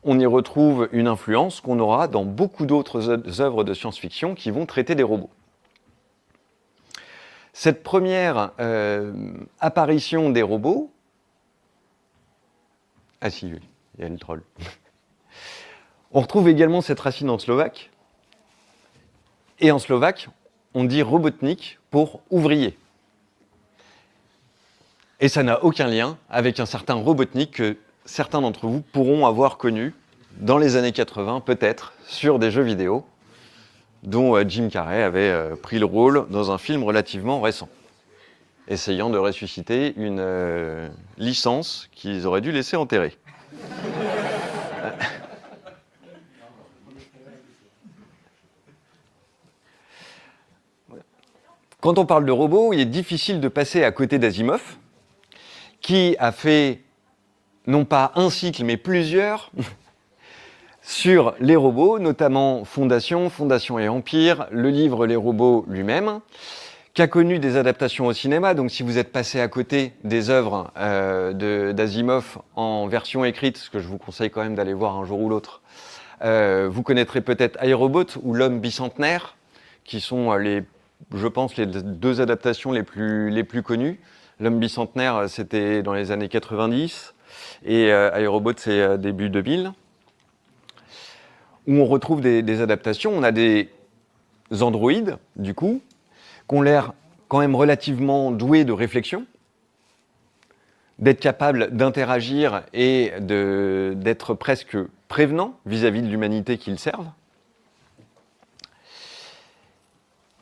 on y retrouve une influence qu'on aura dans beaucoup d'autres œuvres de science-fiction qui vont traiter des robots. Cette première euh, apparition des robots. Ah si, il y a le troll. on retrouve également cette racine en slovaque. Et en slovaque, on dit robotnik pour ouvrier. Et ça n'a aucun lien avec un certain Robotnik que certains d'entre vous pourront avoir connu dans les années 80, peut-être, sur des jeux vidéo, dont euh, Jim Carrey avait euh, pris le rôle dans un film relativement récent, essayant de ressusciter une euh, licence qu'ils auraient dû laisser enterrer. Quand on parle de robots, il est difficile de passer à côté d'Asimov, qui a fait non pas un cycle, mais plusieurs (laughs) sur les robots, notamment Fondation, Fondation et Empire, le livre Les robots lui-même, qui a connu des adaptations au cinéma. Donc si vous êtes passé à côté des œuvres euh, d'Azimov en version écrite, ce que je vous conseille quand même d'aller voir un jour ou l'autre, euh, vous connaîtrez peut-être Robot ou L'homme bicentenaire, qui sont euh, les, je pense, les deux adaptations les les plus connues. L'homme bicentenaire, euh, c'était dans les années 90 et euh, Aérobot, c'est euh, début 2000, où on retrouve des, adaptations. On a des androïdes, du coup, qui ont l'air quand même relativement doués de réflexion, d'être capables d'interagir et d'être presque prévenants vis à -vis de l'humanité qu'ils servent.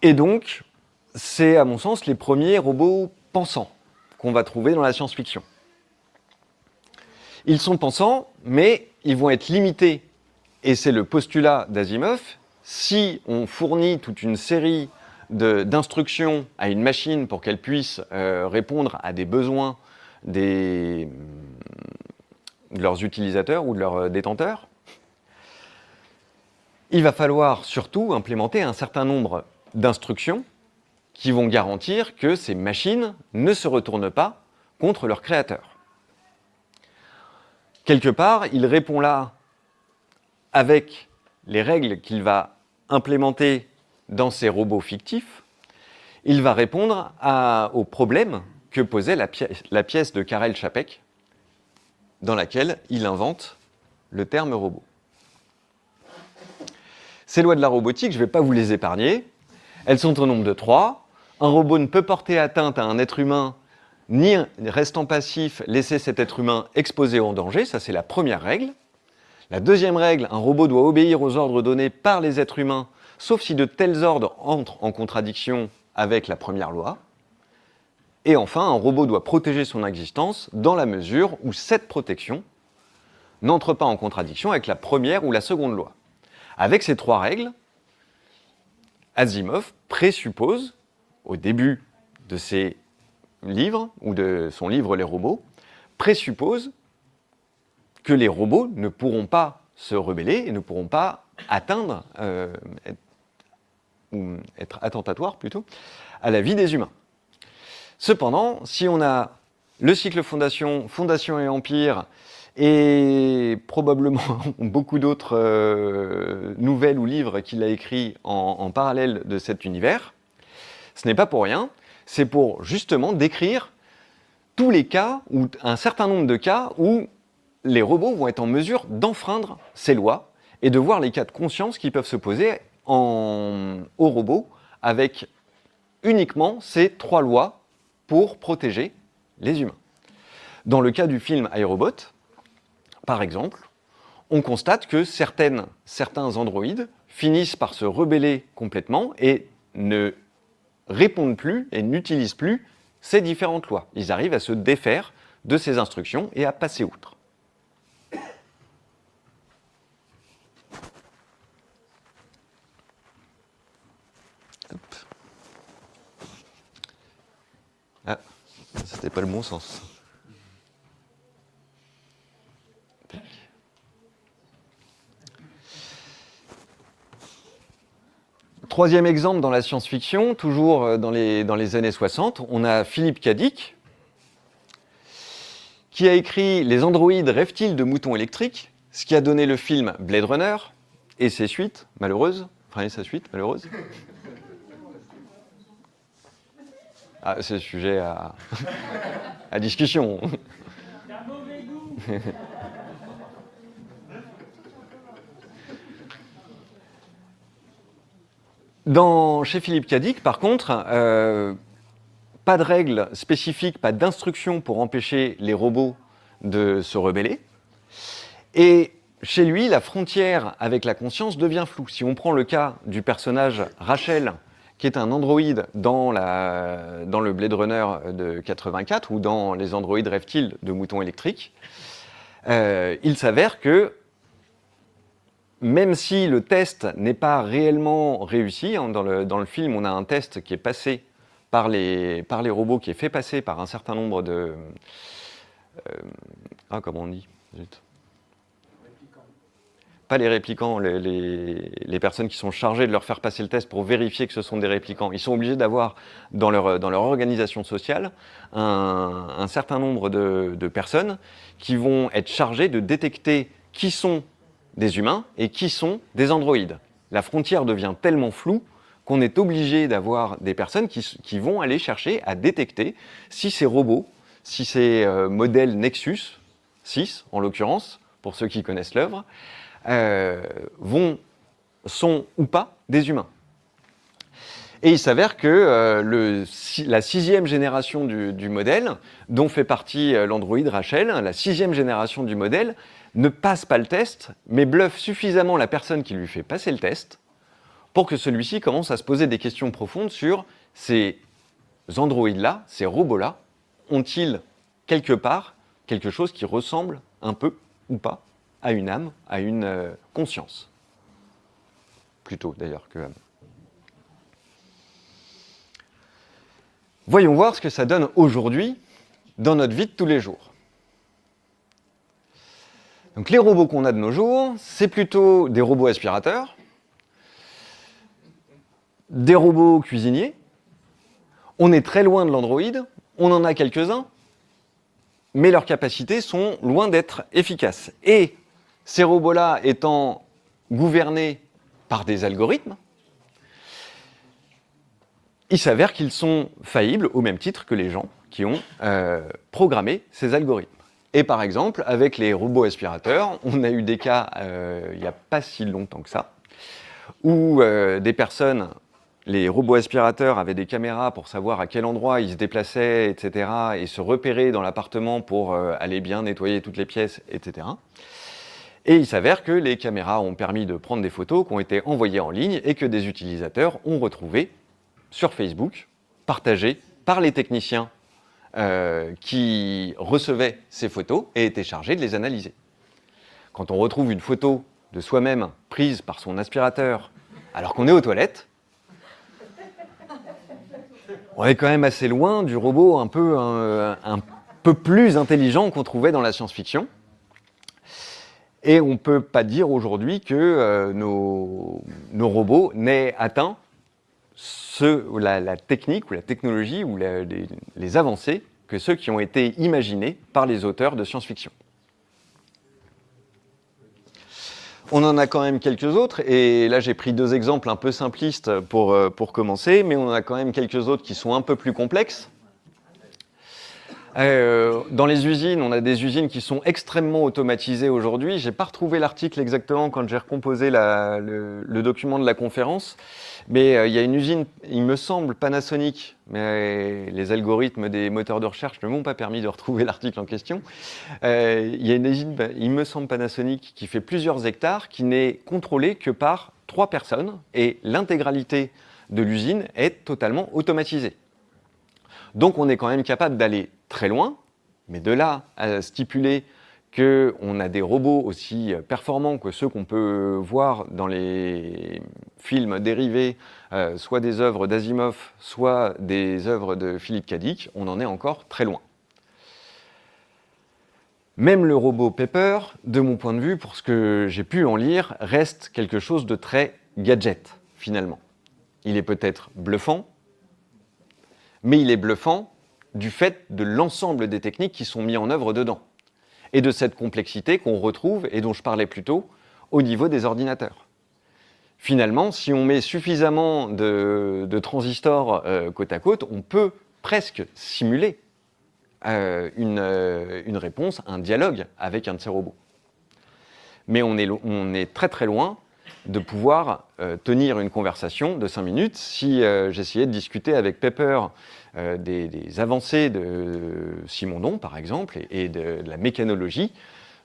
Et donc, c'est à mon sens les premiers robots pensants qu'on va trouver dans la science-fiction. Ils sont pensants, mais ils vont être limités, et c'est le postulat d'Asimov, si on fournit toute une série d'instructions à une machine pour qu'elle puisse euh, répondre à des besoins des, de leurs utilisateurs ou de leurs euh, détenteurs, il va falloir surtout implémenter un certain nombre d'instructions qui vont garantir que ces machines ne se retournent pas contre leur créateur. Quelque part, il répond là, avec les règles qu'il va implémenter dans ces robots fictifs, il va répondre aux au problème que posait la, pièce, la pièce de Karel Čapek, dans laquelle il invente le terme robot. Ces lois de la robotique, je ne vais pas vous les épargner. Elles sont au nombre de trois. Un robot ne peut porter atteinte à un être humain ni restant passif, laisser cet être humain exposé en danger, ça c'est la première règle. La deuxième règle, un robot doit obéir aux ordres donnés par les êtres humains, sauf si de tels ordres entrent en contradiction avec la première loi. Et enfin, un robot doit protéger son existence dans la mesure où cette protection n'entre pas en contradiction avec la première ou la seconde loi. Avec ces trois règles, Asimov présuppose au début de ses livres, ou de son livre Les robots, présuppose que les robots ne pourront pas se rebeller et ne pourront pas atteindre, euh, ou être attentatoires plutôt, à la vie des humains. Cependant, si on a le cycle Fondation, Fondation et Empire, et probablement (laughs) beaucoup d'autres euh, nouvelles ou livres qu'il a écrits en, parallèle de cet univers, ce n'est pas pour rien, c'est pour justement décrire tous les cas, ou un certain nombre de cas, où les robots vont être en mesure d'enfreindre ces lois et de voir les cas de conscience qui peuvent se poser en... aux robots avec uniquement ces trois lois pour protéger les humains. Dans le cas du film iRobot, par exemple, on constate que certains androïdes finissent par se rebeller complètement et ne répondent plus et n'utilisent plus ces différentes lois. Ils arrivent à se défaire de ces instructions et à passer outre. Ah, c'était pas le bon sens. Troisième exemple dans la science-fiction, toujours euh, dans les, dans les années 60, on a Philippe Cadic, qui a écrit Les androïdes rêvent-ils de moutons électriques ce qui a donné le film Blade Runner et ses suites malheureuses. Enfin, sa suite malheureuse. Ah, c'est sujet à, (laughs) discussion. (laughs) chez Philippe Cadic, par contre, euh, pas de règles spécifiques, pas d'instructions pour empêcher les robots de se rebeller. Et chez lui, la frontière avec la conscience devient floue. Si on prend le cas du personnage Rachel, qui est un androïde dans, la, dans le Blade Runner de 84 ou dans les androïdes reptiles de moutons électriques, euh, il s'avère que même si le test n'est pas réellement réussi, hein, dans, le, film, on a un test qui est passé par les, par les robots, qui est fait passer par un certain nombre de. Euh, ah, comment on dit Pas les réplicants, les, les, personnes qui sont chargées de leur faire passer le test pour vérifier que ce sont des réplicants. Ils sont obligés d'avoir dans leur, dans leur organisation sociale un, certain nombre de, de personnes qui vont être chargées de détecter qui sont des humains et qui sont des androïdes. La frontière devient tellement floue qu'on est obligé d'avoir des personnes qui, vont aller chercher à détecter si ces robots, si ces euh, modèles Nexus 6 en l'occurrence, pour ceux qui connaissent l'œuvre, euh, vont sont ou pas des humains. Et il s'avère que euh, la sixième génération du, du, modèle, dont fait partie l'androïde Rachel, la sixième génération du modèle, ne passe pas le test, mais bluffe suffisamment la personne qui lui fait passer le test pour que celui-ci commence à se poser des questions profondes sur ces androïdes-là, ces robots-là, ont-ils quelque part quelque chose qui ressemble un peu ou pas à une âme, à une euh, conscience Plutôt d'ailleurs que âme. Voyons voir ce que ça donne aujourd'hui dans notre vie de tous les jours. Donc les robots qu'on a de nos jours, c'est plutôt des robots aspirateurs, des robots cuisiniers. On est très loin de l'androïde, on en a quelques-uns, mais leurs capacités sont loin d'être efficaces. Et ces robots-là étant gouvernés par des algorithmes, il s'avère qu'ils sont faillibles au même titre que les gens qui ont euh, programmé ces algorithmes. Et par exemple, avec les robots aspirateurs, on a eu des cas euh, il n'y a pas si longtemps que ça, où euh, des personnes, les robots aspirateurs avaient des caméras pour savoir à quel endroit ils se déplaçaient, etc., et se repérer dans l'appartement pour euh, aller bien nettoyer toutes les pièces, etc. Et il s'avère que les caméras ont permis de prendre des photos qui ont été envoyées en ligne et que des utilisateurs ont retrouvées sur Facebook, partagées par les techniciens euh, qui recevait ces photos et était chargé de les analyser. Quand on retrouve une photo de soi-même prise par son aspirateur alors qu'on est aux toilettes, on est quand même assez loin du robot un peu, un, peu plus intelligent qu'on trouvait dans la science-fiction. Et on ne peut pas dire aujourd'hui que euh, nos, nos, robots n'aient atteint ce, la, la, technique ou la technologie ou les, avancées que ceux qui ont été imaginés par les auteurs de science-fiction. On en a quand même quelques autres, et là j'ai pris deux exemples un peu simplistes pour, euh, pour commencer, mais on en a quand même quelques autres qui sont un peu plus complexes. Eh, euh, dans les usines, on a des usines qui sont extrêmement automatisées aujourd'hui. J'ai pas retrouvé l'article exactement quand j'ai recomposé le, document de la conférence, mais euh, il y a une usine, il me semble Panasonic, mais les algorithmes des moteurs de recherche ne m'ont pas permis de retrouver (laughs) l'article en question. Euh, il y a une usine, bah, il me semble Panasonic, qui fait plusieurs hectares, qui n'est contrôlée que par trois personnes, et l'intégralité de l'usine est totalement automatisée. Donc on est quand même capable d'aller très loin, mais de là à stipuler qu'on a des robots aussi performants que ceux qu'on peut voir dans les films dérivés, euh, soit des œuvres d'Asimov, soit des œuvres de Philippe Cadic, on en est encore très loin. Même le robot Pepper, de mon point de vue, pour ce que j'ai pu en lire, reste quelque chose de très gadget, finalement. Il est peut-être bluffant, mais il est bluffant du fait de l'ensemble des techniques qui sont mises en œuvre dedans et de cette complexité qu'on retrouve et dont je parlais plus tôt au niveau des ordinateurs. Finalement, si on met suffisamment de, transistors euh, côte à côte, on peut presque simuler euh, euh, une, réponse, un dialogue avec un de ces robots. Mais on est, on est très très loin de pouvoir tenir une conversation de 5 minutes. Si j'essayais de discuter avec Pepper euh, des, avancées de Simondon, par exemple, et, de, la mécanologie,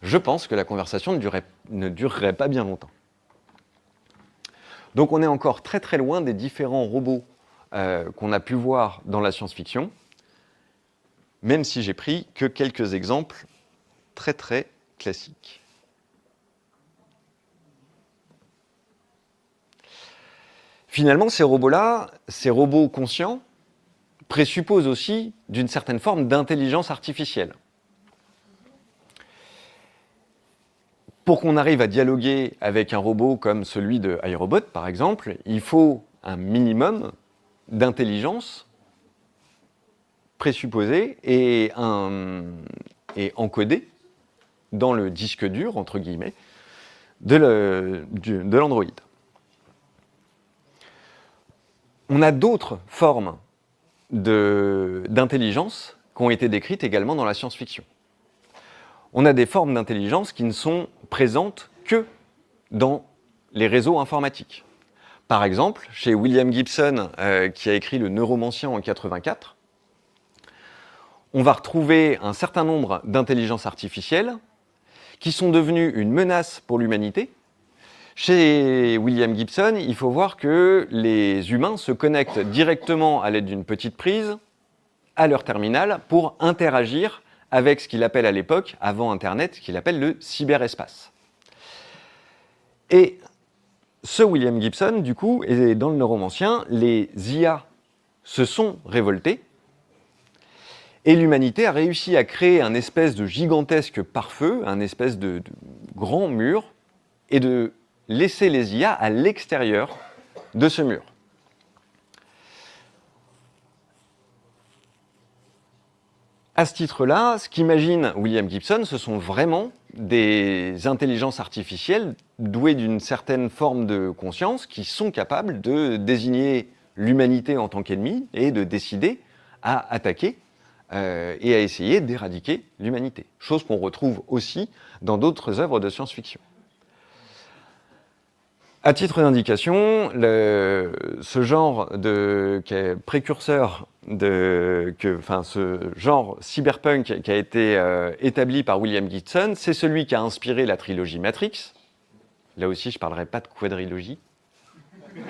je pense que la conversation ne durerait, pas bien longtemps. Donc on est encore très très loin des différents robots euh, qu'on a pu voir dans la science-fiction, même si j'ai pris que quelques exemples très très classiques. Finalement, ces robots-là, ces robots conscients, présuppose aussi d'une certaine forme d'intelligence artificielle. Pour qu'on arrive à dialoguer avec un robot comme celui de iRobot, par exemple, il faut un minimum d'intelligence présupposée et, et encodée dans le disque dur, entre guillemets, de l'Android. On a d'autres formes d'intelligence qui ont été décrites également dans la science-fiction. On a des formes d'intelligence qui ne sont présentes que dans les réseaux informatiques. Par exemple, chez William Gibson, euh, qui a écrit Le Neuromancien en 84, on va retrouver un certain nombre d'intelligences artificielles qui sont devenues une menace pour l'humanité chez William Gibson, il faut voir que les humains se connectent directement à l'aide d'une petite prise à leur terminal pour interagir avec ce qu'il appelle à l'époque, avant Internet, qu'il appelle le cyberespace. Et ce William Gibson, du coup, et dans le neuromancien, les IA se sont révoltés et l'humanité a réussi à créer un espèce de gigantesque pare-feu, un espèce de grand mur et de laisser les IA à l'extérieur de ce mur. À ce titre-là, ce qu'imagine William Gibson, ce sont vraiment des intelligences artificielles douées d'une certaine forme de conscience qui sont capables de désigner l'humanité en tant qu'ennemi et de décider à attaquer euh, et à essayer d'éradiquer l'humanité. Chose qu'on retrouve aussi dans d'autres œuvres de science-fiction. À titre d'indication, ce genre de qui est précurseur de que, enfin, ce genre cyberpunk qui a été euh, établi par William Gibson, c'est celui qui a inspiré la trilogie Matrix. Là aussi, je parlerai pas de quadrilogie. (laughs)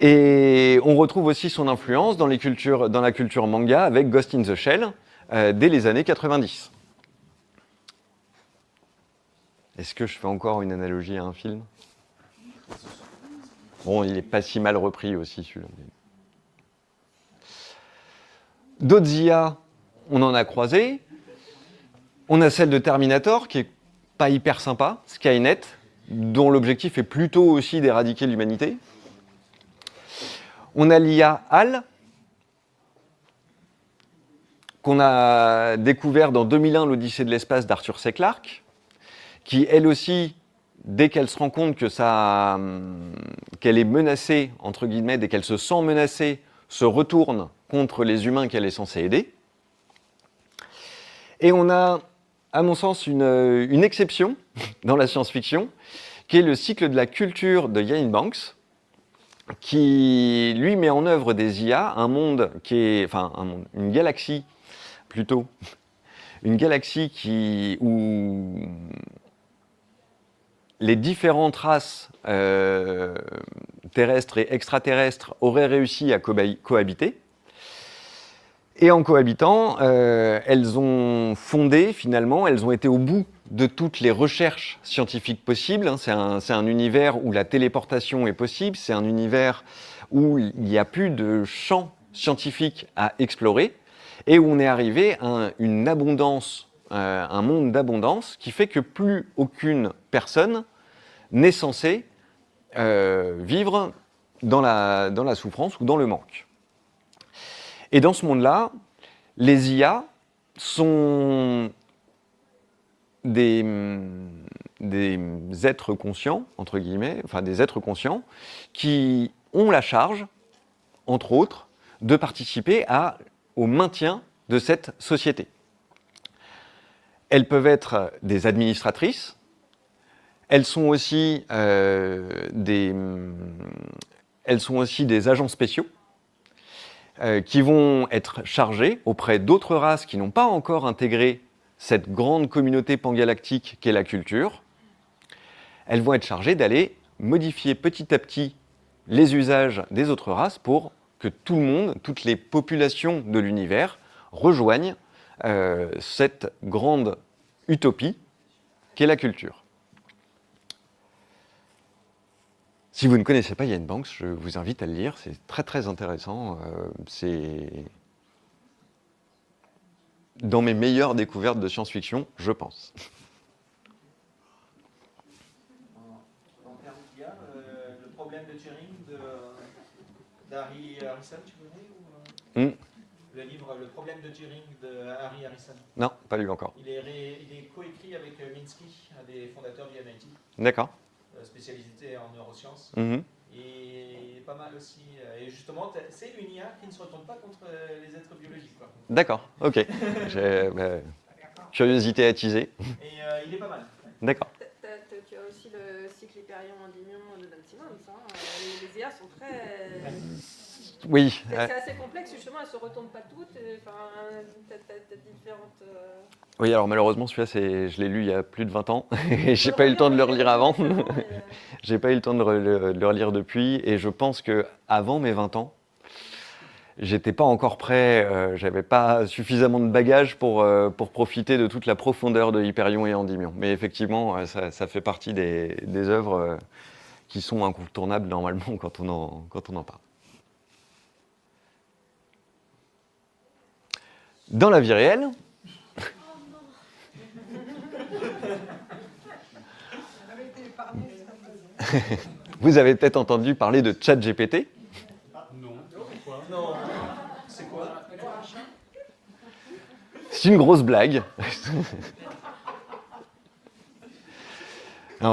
Et on retrouve aussi son influence dans, les cultures, dans la culture manga avec Ghost in the Shell, euh, dès les années 90. Est-ce que je fais encore une analogie à un film Bon, il n'est pas si mal repris aussi celui-là. D'autres IA, on en a croisé. On a celle de Terminator qui est pas hyper sympa, Skynet, dont l'objectif est plutôt aussi d'éradiquer l'humanité. On a l'IA HAL, qu'on a découvert dans 2001 l'Odyssée de l'espace d'Arthur C. Clarke, qui elle aussi, dès qu'elle se rend compte que ça, hum, qu'elle est menacée, entre guillemets, dès qu'elle se sent menacée, se retourne contre les humains qu'elle est censée aider. Et on a, à mon sens, une, exception (laughs) dans la science-fiction, qui est le cycle de la culture de Yann Banks, qui lui met en œuvre des IA, un monde qui est, enfin, une galaxie plutôt Une galaxie qui, où les différentes races euh, terrestres et extraterrestres auraient réussi à cohabiter. Et en cohabitant, euh, elles ont fondé finalement, elles ont été au bout de toutes les recherches scientifiques possibles. Hein, c'est un, un, univers où la téléportation est possible, c'est un univers où il n'y a plus de champ scientifique à explorer et où on est arrivé à une abondance, euh, un monde d'abondance qui fait que plus aucune personne n'est censée euh, vivre dans la, dans la souffrance ou dans le manque. Et dans ce monde-là, les IA sont des, des êtres conscients, entre guillemets, enfin des êtres conscients, qui ont la charge, entre autres, de participer à au maintien de cette société. Elles peuvent être des administratrices, elles sont aussi, euh, des, elles sont aussi des agents spéciaux euh, qui vont être chargés auprès d'autres races qui n'ont pas encore intégré cette grande communauté pangalactique qu'est la culture. Elles vont être chargées d'aller modifier petit à petit les usages des autres races pour que tout le monde, toutes les populations de l'univers rejoignent euh, cette grande utopie qu'est la culture. Si vous ne connaissez pas Yann Banks, je vous invite à le lire, c'est très très intéressant. Euh, c'est dans mes meilleures découvertes de science-fiction, je pense. (laughs) Harry Harrison, tu connais ou... Euh, hmm. Le livre Le problème de Turing de Harry Harrison Non, pas lu encore. Il est, est coécrit avec euh, Minsky, un des fondateurs du MIT. D'accord. Euh, spécialisé en neurosciences. -hmm. Et pas mal aussi. Et justement, c'est une IA qui ne se retourne pas contre les êtres biologiques. D'accord, ok. (laughs) Ben, curiosité attisée. Et il est pas mal. D'accord. Tu as aussi le cycle Hyperion-Endymion sont très. Oui. C'est assez complexe, elles ne se retournent pas toutes. Euh, euh. Oui, alors malheureusement, celui-là, je l'ai lu il y a plus de 20 ans. (laughs) et n'ai (laughs) euh. pas eu le temps de le relire avant. Je n'ai pas eu le temps de le, relire depuis. Et je pense que avant mes 20 ans, j'étais pas encore prêt, j'avais pas suffisamment de bagages pour, pour profiter de toute la profondeur de Hyperion et Endymion. Mais effectivement, ça, fait partie des, des œuvres qui sont incontournables normalement (laughs) quand on en, quand on en parle. Dans la vie réelle, (laughs) vous avez peut-être entendu parler de ChatGPT. GPT. Non. C'est quoi C'est une grosse blague. (laughs)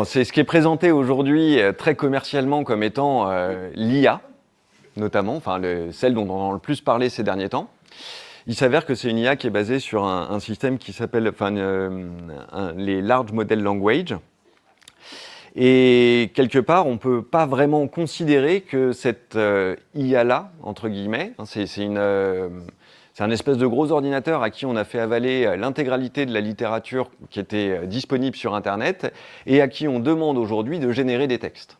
C'est ce qui est présenté aujourd'hui euh, très commercialement comme étant euh, l'IA, notamment, enfin celle dont on a le plus parlé ces derniers temps. Il s'avère que c'est une IA qui est basée sur un, système qui s'appelle euh, les Large Model Language. Et quelque part, on ne peut pas vraiment considérer que cette IA-là, entre guillemets, hein, c'est une c'est un espèce de gros ordinateur à qui on a fait avaler euh, l'intégralité de la littérature qui était euh, disponible sur Internet et à qui on demande aujourd'hui de générer des textes.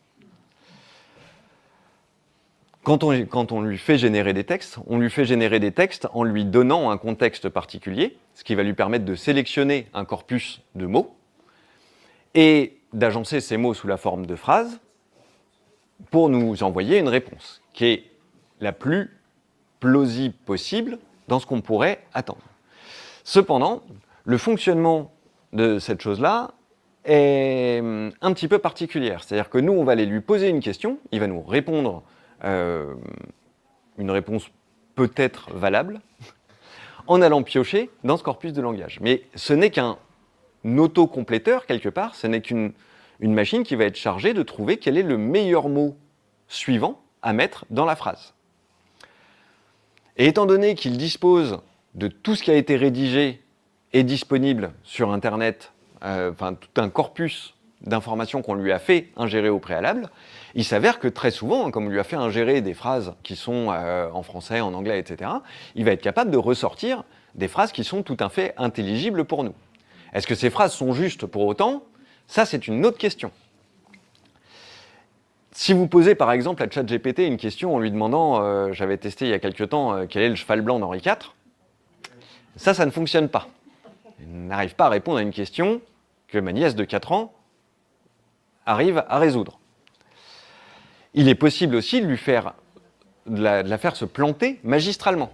Quand on, lui fait générer des textes, on lui fait générer des textes en lui donnant un contexte particulier, ce qui va lui permettre de sélectionner un corpus de mots et d'agencer ces mots sous la forme de phrases pour nous envoyer une réponse qui est la plus plausible possible dans ce qu'on pourrait attendre. Cependant, le fonctionnement de cette chose-là est hum, un petit peu particulier. C'est-à-dire que nous, on va aller lui poser une question, il va nous répondre euh, une réponse peut-être valable, en allant piocher dans ce corpus de langage. Mais ce n'est qu'un autocompléteur, quelque part, ce n'est qu'une machine qui va être chargée de trouver quel est le meilleur mot suivant à mettre dans la phrase. Et étant donné qu'il dispose de tout ce qui a été rédigé et disponible sur Internet, euh, enfin tout un corpus d'informations qu'on lui a fait ingérer au préalable, il s'avère que très souvent, comme on lui a fait ingérer des phrases qui sont euh, en français, en anglais, etc., il va être capable de ressortir des phrases qui sont tout à fait intelligibles pour nous. Est-ce que ces phrases sont justes pour autant Ça, c'est une autre question. Si vous posez par exemple à ChatGPT une question en lui demandant, euh, j'avais testé il y a quelques temps, euh, quel est le cheval blanc d'Henri IV, ça, ça ne fonctionne pas. Il n'arrive pas à répondre à une question que ma nièce de 4 ans arrive à résoudre. Il est possible aussi de lui faire, de la, faire se planter magistralement.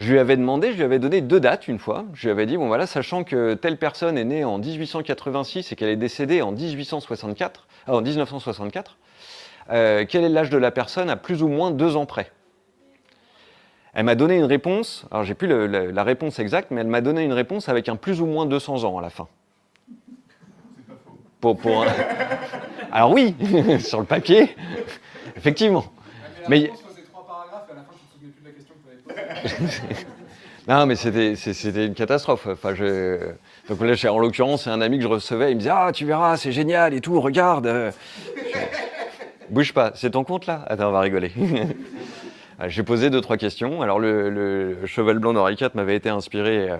Je lui avais demandé, je lui avais donné deux dates une fois. Je lui avais dit, bon voilà, sachant que telle personne est née en 1886 et qu'elle est décédée en, 1864, euh, en 1964, euh, quel est l'âge de la personne à plus ou moins deux ans près Elle m'a donné une réponse, alors j'ai plus la réponse exacte, mais elle m'a donné une réponse avec un plus ou moins 200 ans à la fin. Pas faux. Pour, Alors oui, (laughs) sur le papier, effectivement. Mais, la mais... trois paragraphes, à la fin, je plus de la question (laughs) Non, mais c'était une catastrophe. Enfin, je... Donc là, en l'occurrence, c'est un ami que je recevais, il me disait Ah, tu verras, c'est génial et tout, regarde. Euh. Bouge pas, c'est ton compte là Attends, on va rigoler. (laughs) Ah, j'ai posé deux, trois questions. Alors, le, cheval blanc d'Henri m'avait été inspiré euh,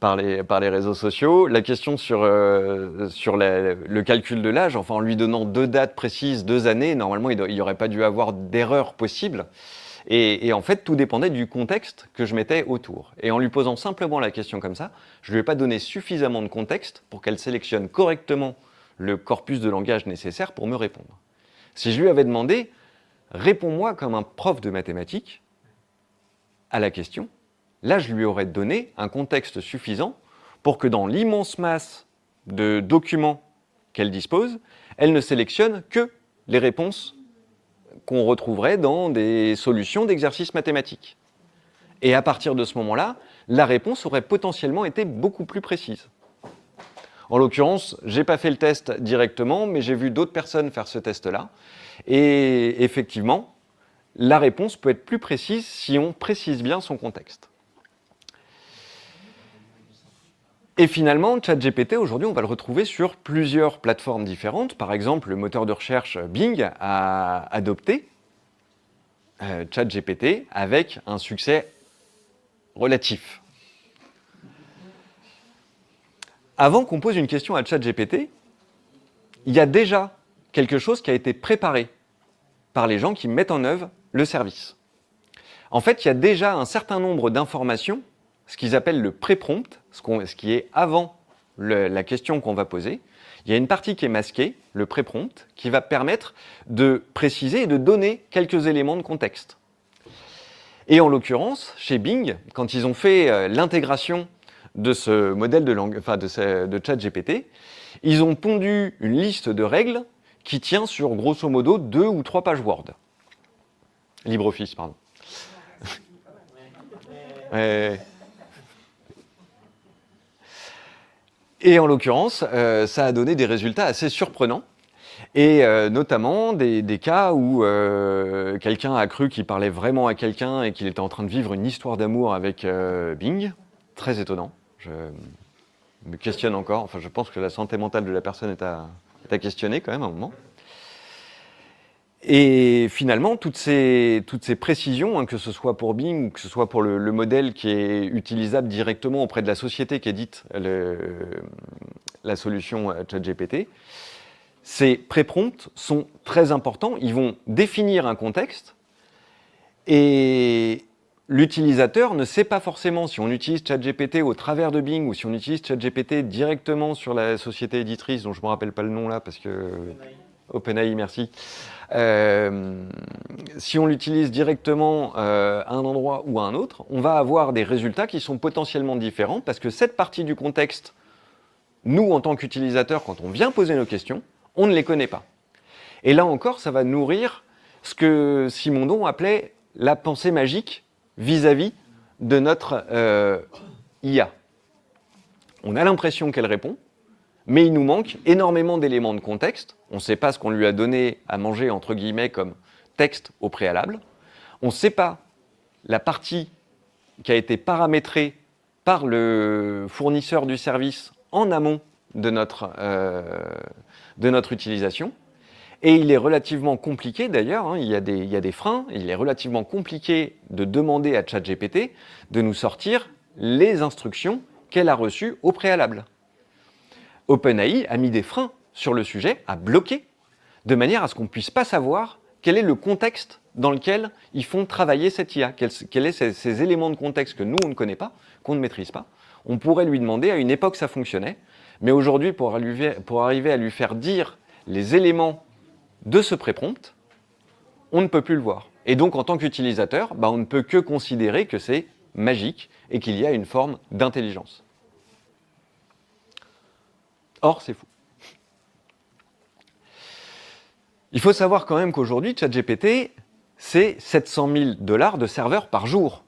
par, les, par les réseaux sociaux. La question sur, euh, sur le calcul de l'âge, enfin, en lui donnant deux dates précises, deux années, normalement, il n'y aurait pas dû avoir d'erreur possible. Et, et, en fait, tout dépendait du contexte que je mettais autour. Et en lui posant simplement la question comme ça, je ne lui ai pas donné suffisamment de contexte pour qu'elle sélectionne correctement le corpus de langage nécessaire pour me répondre. Si je lui avais demandé, réponds-moi comme un prof de mathématiques à la question, là je lui aurais donné un contexte suffisant pour que dans l'immense masse de documents qu'elle dispose, elle ne sélectionne que les réponses qu'on retrouverait dans des solutions d'exercices mathématiques. Et à partir de ce moment-là, la réponse aurait potentiellement été beaucoup plus précise. En l'occurrence, j'ai pas fait le test directement, mais j'ai vu d'autres personnes faire ce test-là. Et effectivement, la réponse peut être plus précise si on précise bien son contexte. Et finalement, ChatGPT, aujourd'hui, on va le retrouver sur plusieurs plateformes différentes. Par exemple, le moteur de recherche Bing a adopté euh, ChatGPT avec un succès relatif. Avant qu'on pose une question à ChatGPT, il y a déjà quelque chose qui a été préparé par les gens qui mettent en œuvre le service. En fait, il y a déjà un certain nombre d'informations, ce qu'ils appellent le pré-prompt, ce, qui est avant la question qu'on va poser. Il y a une partie qui est masquée, le pré-prompt, qui va permettre de préciser et de donner quelques éléments de contexte. Et en l'occurrence, chez Bing, quand ils ont fait euh, l'intégration de ce modèle de langue, enfin de, ils ont pondu une liste de règles qui tient sur grosso modo deux ou trois pages Word. LibreOffice, pardon. Et en l'occurrence, euh, ça a donné des résultats assez surprenants, et euh, notamment des, cas où euh, quelqu'un a cru qu'il parlait vraiment à quelqu'un et qu'il était en train de vivre une histoire d'amour avec Bing. Très étonnant je me questionne encore. Enfin, je pense que la santé mentale de la personne est à, questionner quand même à un moment. Et finalement, toutes ces, toutes ces précisions, hein, que ce soit pour Bing ou que ce soit pour le, modèle qui est utilisable directement auprès de la société qui édite la solution ChatGPT, ces pré préprompts sont très importants. Ils vont définir un contexte et, l'utilisateur ne sait pas forcément si on utilise ChatGPT au travers de Bing ou si on utilise ChatGPT directement sur la société éditrice dont je ne me rappelle pas le nom là parce que OpenAI, merci. Euh, si on l'utilise directement euh, à un endroit ou à un autre, on va avoir des résultats qui sont potentiellement différents parce que cette partie du contexte, nous en tant qu'utilisateurs, quand on vient poser nos questions, on ne les connaît pas. Et là encore, ça va nourrir ce que Simondon appelait la pensée magique vis-à-vis de notre euh, IA. On a l'impression qu'elle répond, mais il nous manque énormément d'éléments de contexte. On ne sait pas ce qu'on lui a donné à manger, entre guillemets, comme texte au préalable. On ne sait pas la partie qui a été paramétrée par le fournisseur du service en amont de notre, euh, de notre utilisation. Et il est relativement compliqué d'ailleurs, hein, il, y a des, freins, il est relativement compliqué de demander à ChatGPT de nous sortir les instructions qu'elle a reçues au préalable. OpenAI a mis des freins sur le sujet, a bloqué, de manière à ce qu'on ne puisse pas savoir quel est le contexte dans lequel ils font travailler cette IA, quels quel est ces, éléments de contexte que nous, on ne connaît pas, qu'on ne maîtrise pas. On pourrait lui demander, à une époque ça fonctionnait, mais aujourd'hui, pour, pour, arriver à lui faire dire les éléments de ce préprompt, on ne peut plus le voir. Et donc, en tant qu'utilisateur, bah, on ne peut que considérer que c'est magique et qu'il y a une forme d'intelligence. Or, c'est fou. Il faut savoir quand même qu'aujourd'hui, ChatGPT, c'est 700 000 dollars de serveurs par jour.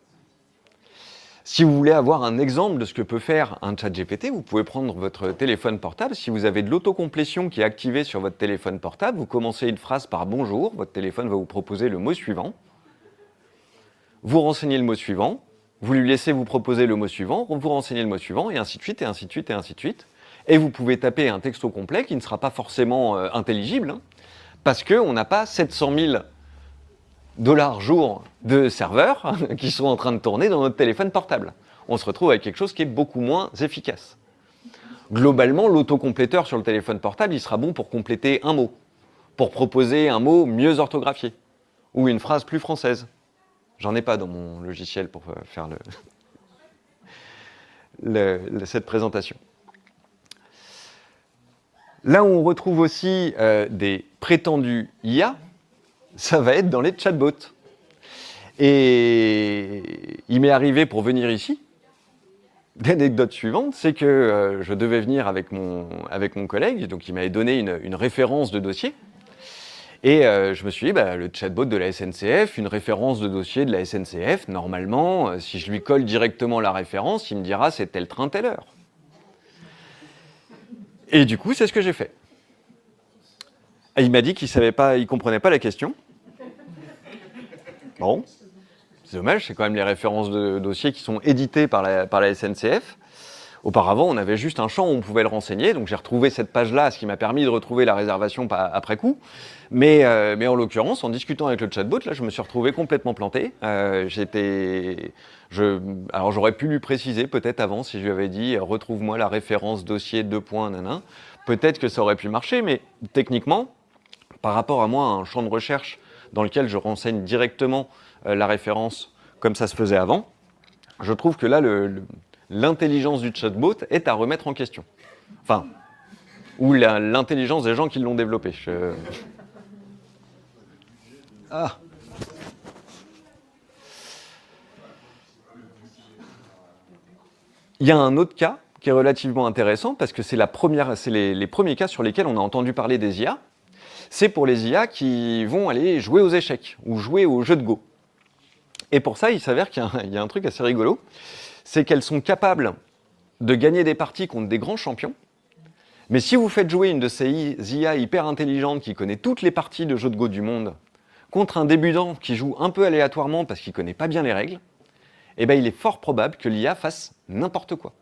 Si vous voulez avoir un exemple de ce que peut faire un chat GPT, vous pouvez prendre votre téléphone portable. Si vous avez de l'autocomplétion qui est activée sur votre téléphone portable, vous commencez une phrase par bonjour, votre téléphone va vous proposer le mot suivant. Vous renseignez le mot suivant, vous lui laissez vous proposer le mot suivant, vous renseignez le mot suivant, et ainsi de suite, et ainsi de suite, et ainsi de suite. Et vous pouvez taper un texto complet qui ne sera pas forcément euh, intelligible, hein, parce qu'on n'a pas 700 000 dollars jour de serveurs (laughs) qui sont en train de tourner dans notre téléphone portable. On se retrouve avec quelque chose qui est beaucoup moins efficace. Globalement, l'autocompléteur sur le téléphone portable, il sera bon pour compléter un mot, pour proposer un mot mieux orthographié, ou une phrase plus française. J'en ai pas dans mon logiciel pour euh, faire (laughs) le, cette présentation. Là où on retrouve aussi euh, des prétendus IA, ça va être dans les chatbots. Et il m'est arrivé pour venir ici, l'anecdote suivante, c'est que euh, je devais venir avec mon, avec mon collègue, donc il m'avait donné une, référence de dossier. Et euh, je me suis dit, bah, le chatbot de la SNCF, une référence de dossier de la SNCF, normalement, euh, si je lui colle directement la référence, il me dira c'est tel train, telle heure. Et du coup, c'est ce que j'ai fait. il m'a dit qu'il ne comprenait pas la question. Bon, c'est dommage, c'est quand même les références de dossiers qui sont éditées par la, par la SNCF. Auparavant, on avait juste un champ où on pouvait le renseigner, donc j'ai retrouvé cette page-là, ce qui m'a permis de retrouver la réservation après coup. Mais, euh, mais en l'occurrence, en discutant avec le chatbot, là, je me suis retrouvé complètement planté. Euh, j'étais, je, alors j'aurais pu lui préciser peut-être avant si je lui avais dit retrouve-moi la référence dossier 2. Peut-être que ça aurait pu marcher, mais techniquement, par rapport à moi, un champ de recherche dans lequel je renseigne directement euh, la référence comme ça se faisait avant, je trouve que là, l'intelligence du chatbot est à remettre en question. Enfin, ou l'intelligence des gens qui l'ont développé. Ah. Il y a un autre cas qui est relativement intéressant parce que c'est les premiers cas sur lesquels on a entendu parler des IA c'est pour les IA qui vont aller jouer aux échecs ou jouer aux jeux de Go. Et pour ça, il s'avère qu'il y, a un truc assez rigolo, c'est qu'elles sont capables de gagner des parties contre des grands champions, mais si vous faites jouer une de ces IA hyper intelligentes qui connaît toutes les parties de jeux de Go du monde contre un débutant qui joue un peu aléatoirement parce qu'il connaît pas bien les règles, eh ben il est fort probable que l'IA fasse n'importe quoi.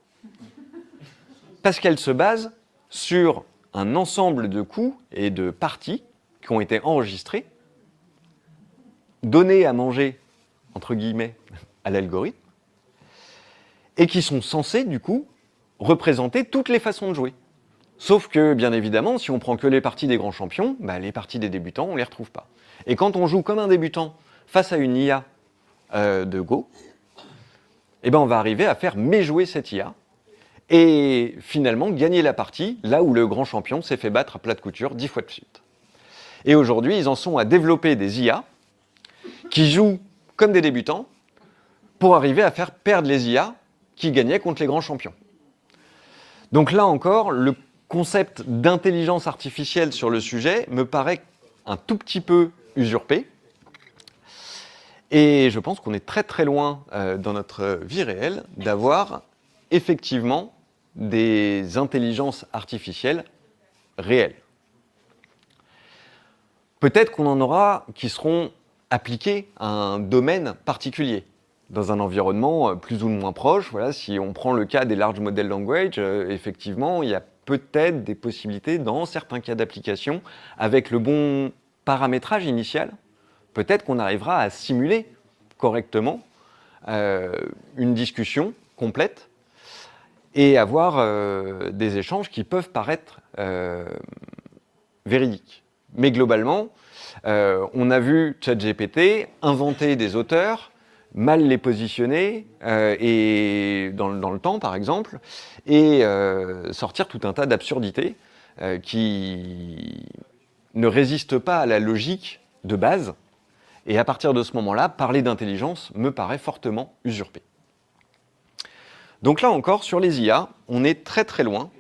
Parce qu'elle se base sur un ensemble de coups et de parties qui ont été enregistrés, donnés à manger, entre guillemets, à l'algorithme, et qui sont censés, du coup, représenter toutes les façons de jouer. Sauf que, bien évidemment, si on prend que les parties des grands champions, bah, les parties des débutants, on ne les retrouve pas. Et quand on joue comme un débutant face à une IA euh, de Go, eh ben on va arriver à faire méjouer cette IA et finalement gagner la partie là où le grand champion s'est fait battre à plat de couture dix fois de suite. Et aujourd'hui, ils en sont à développer des IA qui jouent comme des débutants pour arriver à faire perdre les IA qui gagnaient contre les grands champions. Donc là encore, le concept d'intelligence artificielle sur le sujet me paraît un tout petit peu usurpé. Et je pense qu'on est très très loin euh, dans notre vie réelle d'avoir effectivement des intelligences artificielles réelles. Peut-être qu'on en aura qui seront appliquées à un domaine particulier, dans un environnement euh, plus ou moins proche. Voilà, si on prend le cas des large model language, euh, effectivement, il y a peut-être des possibilités dans certains cas d'application, avec le bon paramétrage initial, peut-être qu'on arrivera à simuler correctement euh, une discussion complète et avoir euh, des échanges qui peuvent paraître euh, véridiques. Mais globalement, euh, on a vu ChatGPT inventer des auteurs, mal les positionner, et dans, dans, le temps par exemple, et sortir tout un tas d'absurdités qui ne résistent pas à la logique de base. Et à partir de ce moment-là, parler d'intelligence me paraît fortement usurpé. Donc là encore, sur les IA, on est très très loin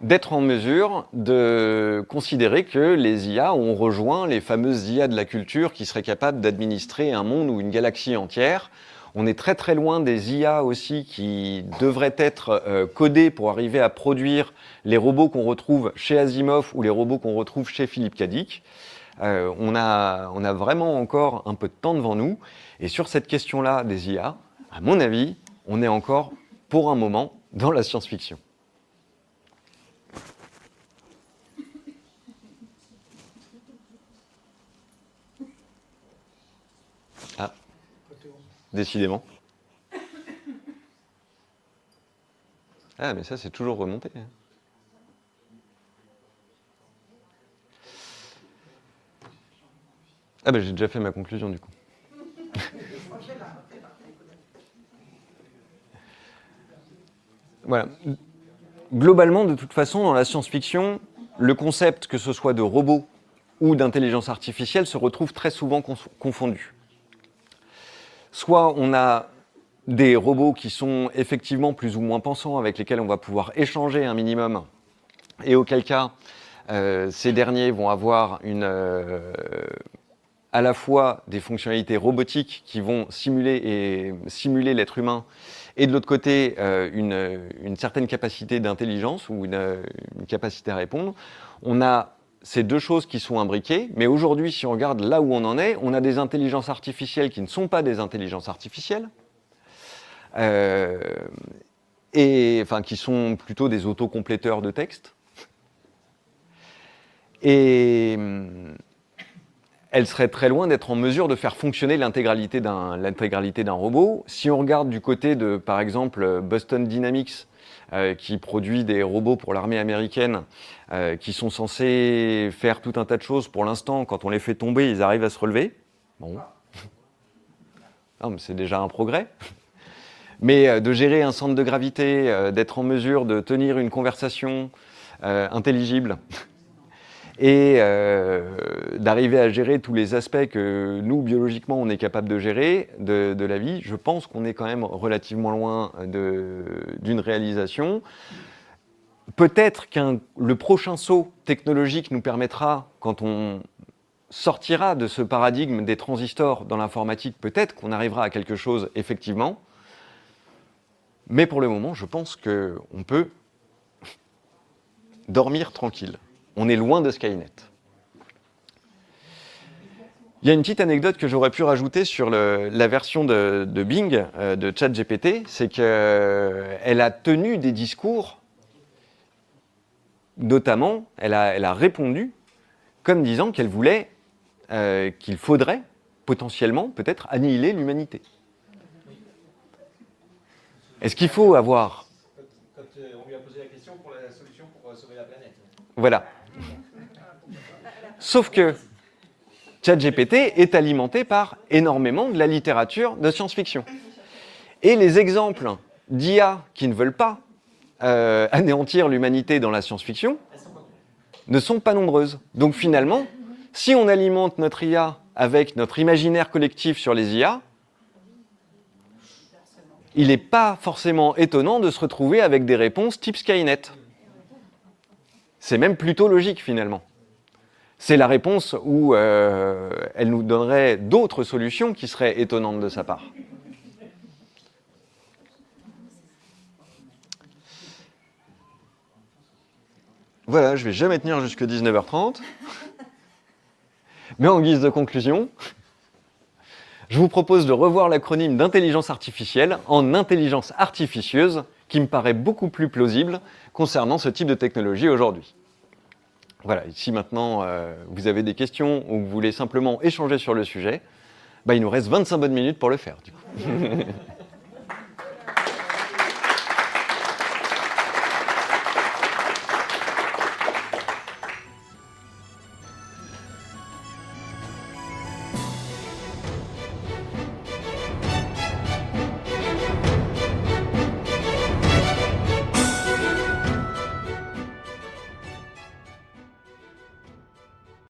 d'être en mesure de considérer que les IA ont rejoint les fameuses IA de la culture qui seraient capables d'administrer un monde ou une galaxie entière. On est très très loin des IA aussi qui devraient être euh, codées pour arriver à produire les robots qu'on retrouve chez Asimov ou les robots qu'on retrouve chez Philippe Kadik euh, on, a, on a vraiment encore un peu de temps devant nous. Et sur cette question-là des IA, à mon avis, on est encore, pour un moment, dans la science-fiction. Ah, décidément. Ah, mais ça, c'est toujours remonté. Hein. Ah ben j'ai déjà fait ma conclusion du coup. Globalement, de toute façon, dans la science-fiction, le concept, que ce soit de robot ou d'intelligence artificielle, se retrouve très souvent confondu. Soit on a des robots qui sont effectivement plus ou moins pensants, avec lesquels on va pouvoir échanger un minimum, et auquel cas, euh, ces derniers vont avoir une, euh, à la fois des fonctionnalités robotiques qui vont simuler simuler l'être humain et de l'autre côté euh, une, certaine capacité d'intelligence ou euh, une, capacité à répondre. On a ces deux choses qui sont imbriquées, mais aujourd'hui, si on regarde là où on en est, on a des intelligences artificielles qui ne sont pas des intelligences artificielles, euh, et enfin qui sont plutôt des autocompléteurs de textes. Et hum, elle serait très loin d'être en mesure de faire fonctionner l'intégralité d'un robot. Si on regarde du côté de, par exemple, Boston Dynamics, euh, qui produit des robots pour l'armée américaine, euh, qui sont censés faire tout un tas de choses. Pour l'instant, quand on les fait tomber, ils arrivent à se relever. Bon. (laughs) c'est déjà un progrès. (laughs) Mais euh, de gérer un centre de gravité, d'être en mesure de tenir une conversation intelligible, (laughs) et euh, d'arriver à gérer tous les aspects que nous, biologiquement, on est capable de gérer de, de la vie, je pense qu'on est quand même relativement loin d'une réalisation. Peut-être que le prochain saut technologique nous permettra, quand on sortira de ce paradigme des transistors dans l'informatique, peut-être qu'on arrivera à quelque chose effectivement. Mais pour le moment, je pense qu'on peut dormir tranquille. On est loin de Skynet. Il y a une petite anecdote que j'aurais pu rajouter sur la version de, Bing, euh, de ChatGPT, c'est qu'elle euh, a tenu des discours, notamment, elle a, elle a répondu comme disant qu'elle voulait euh, qu'il faudrait potentiellement peut-être annihiler l'humanité. Est-ce qu'il faut avoir... quand on lui a posé la question pour la solution pour sauver la planète. Voilà. Sauf que ChatGPT est alimenté par énormément de la littérature de science-fiction. Et les exemples d'IA qui ne veulent pas euh, anéantir l'humanité dans la science-fiction ne sont pas nombreuses. Donc finalement, si on alimente notre IA avec notre imaginaire collectif sur les IA, il n'est pas forcément étonnant de se retrouver avec des réponses type Skynet. C'est même plutôt logique finalement c'est la réponse où euh, elle nous donnerait d'autres solutions qui seraient étonnantes de sa part. Voilà, je vais jamais tenir jusque 19h30. Mais en guise de conclusion, je vous propose de revoir l'acronyme d'intelligence artificielle en intelligence artificieuse, qui me paraît beaucoup plus plausible concernant ce type de technologie aujourd'hui. Voilà, si maintenant euh, vous avez des questions ou vous voulez simplement échanger sur le sujet, bah, il nous reste 25 bonnes minutes pour le faire. Du coup. (laughs)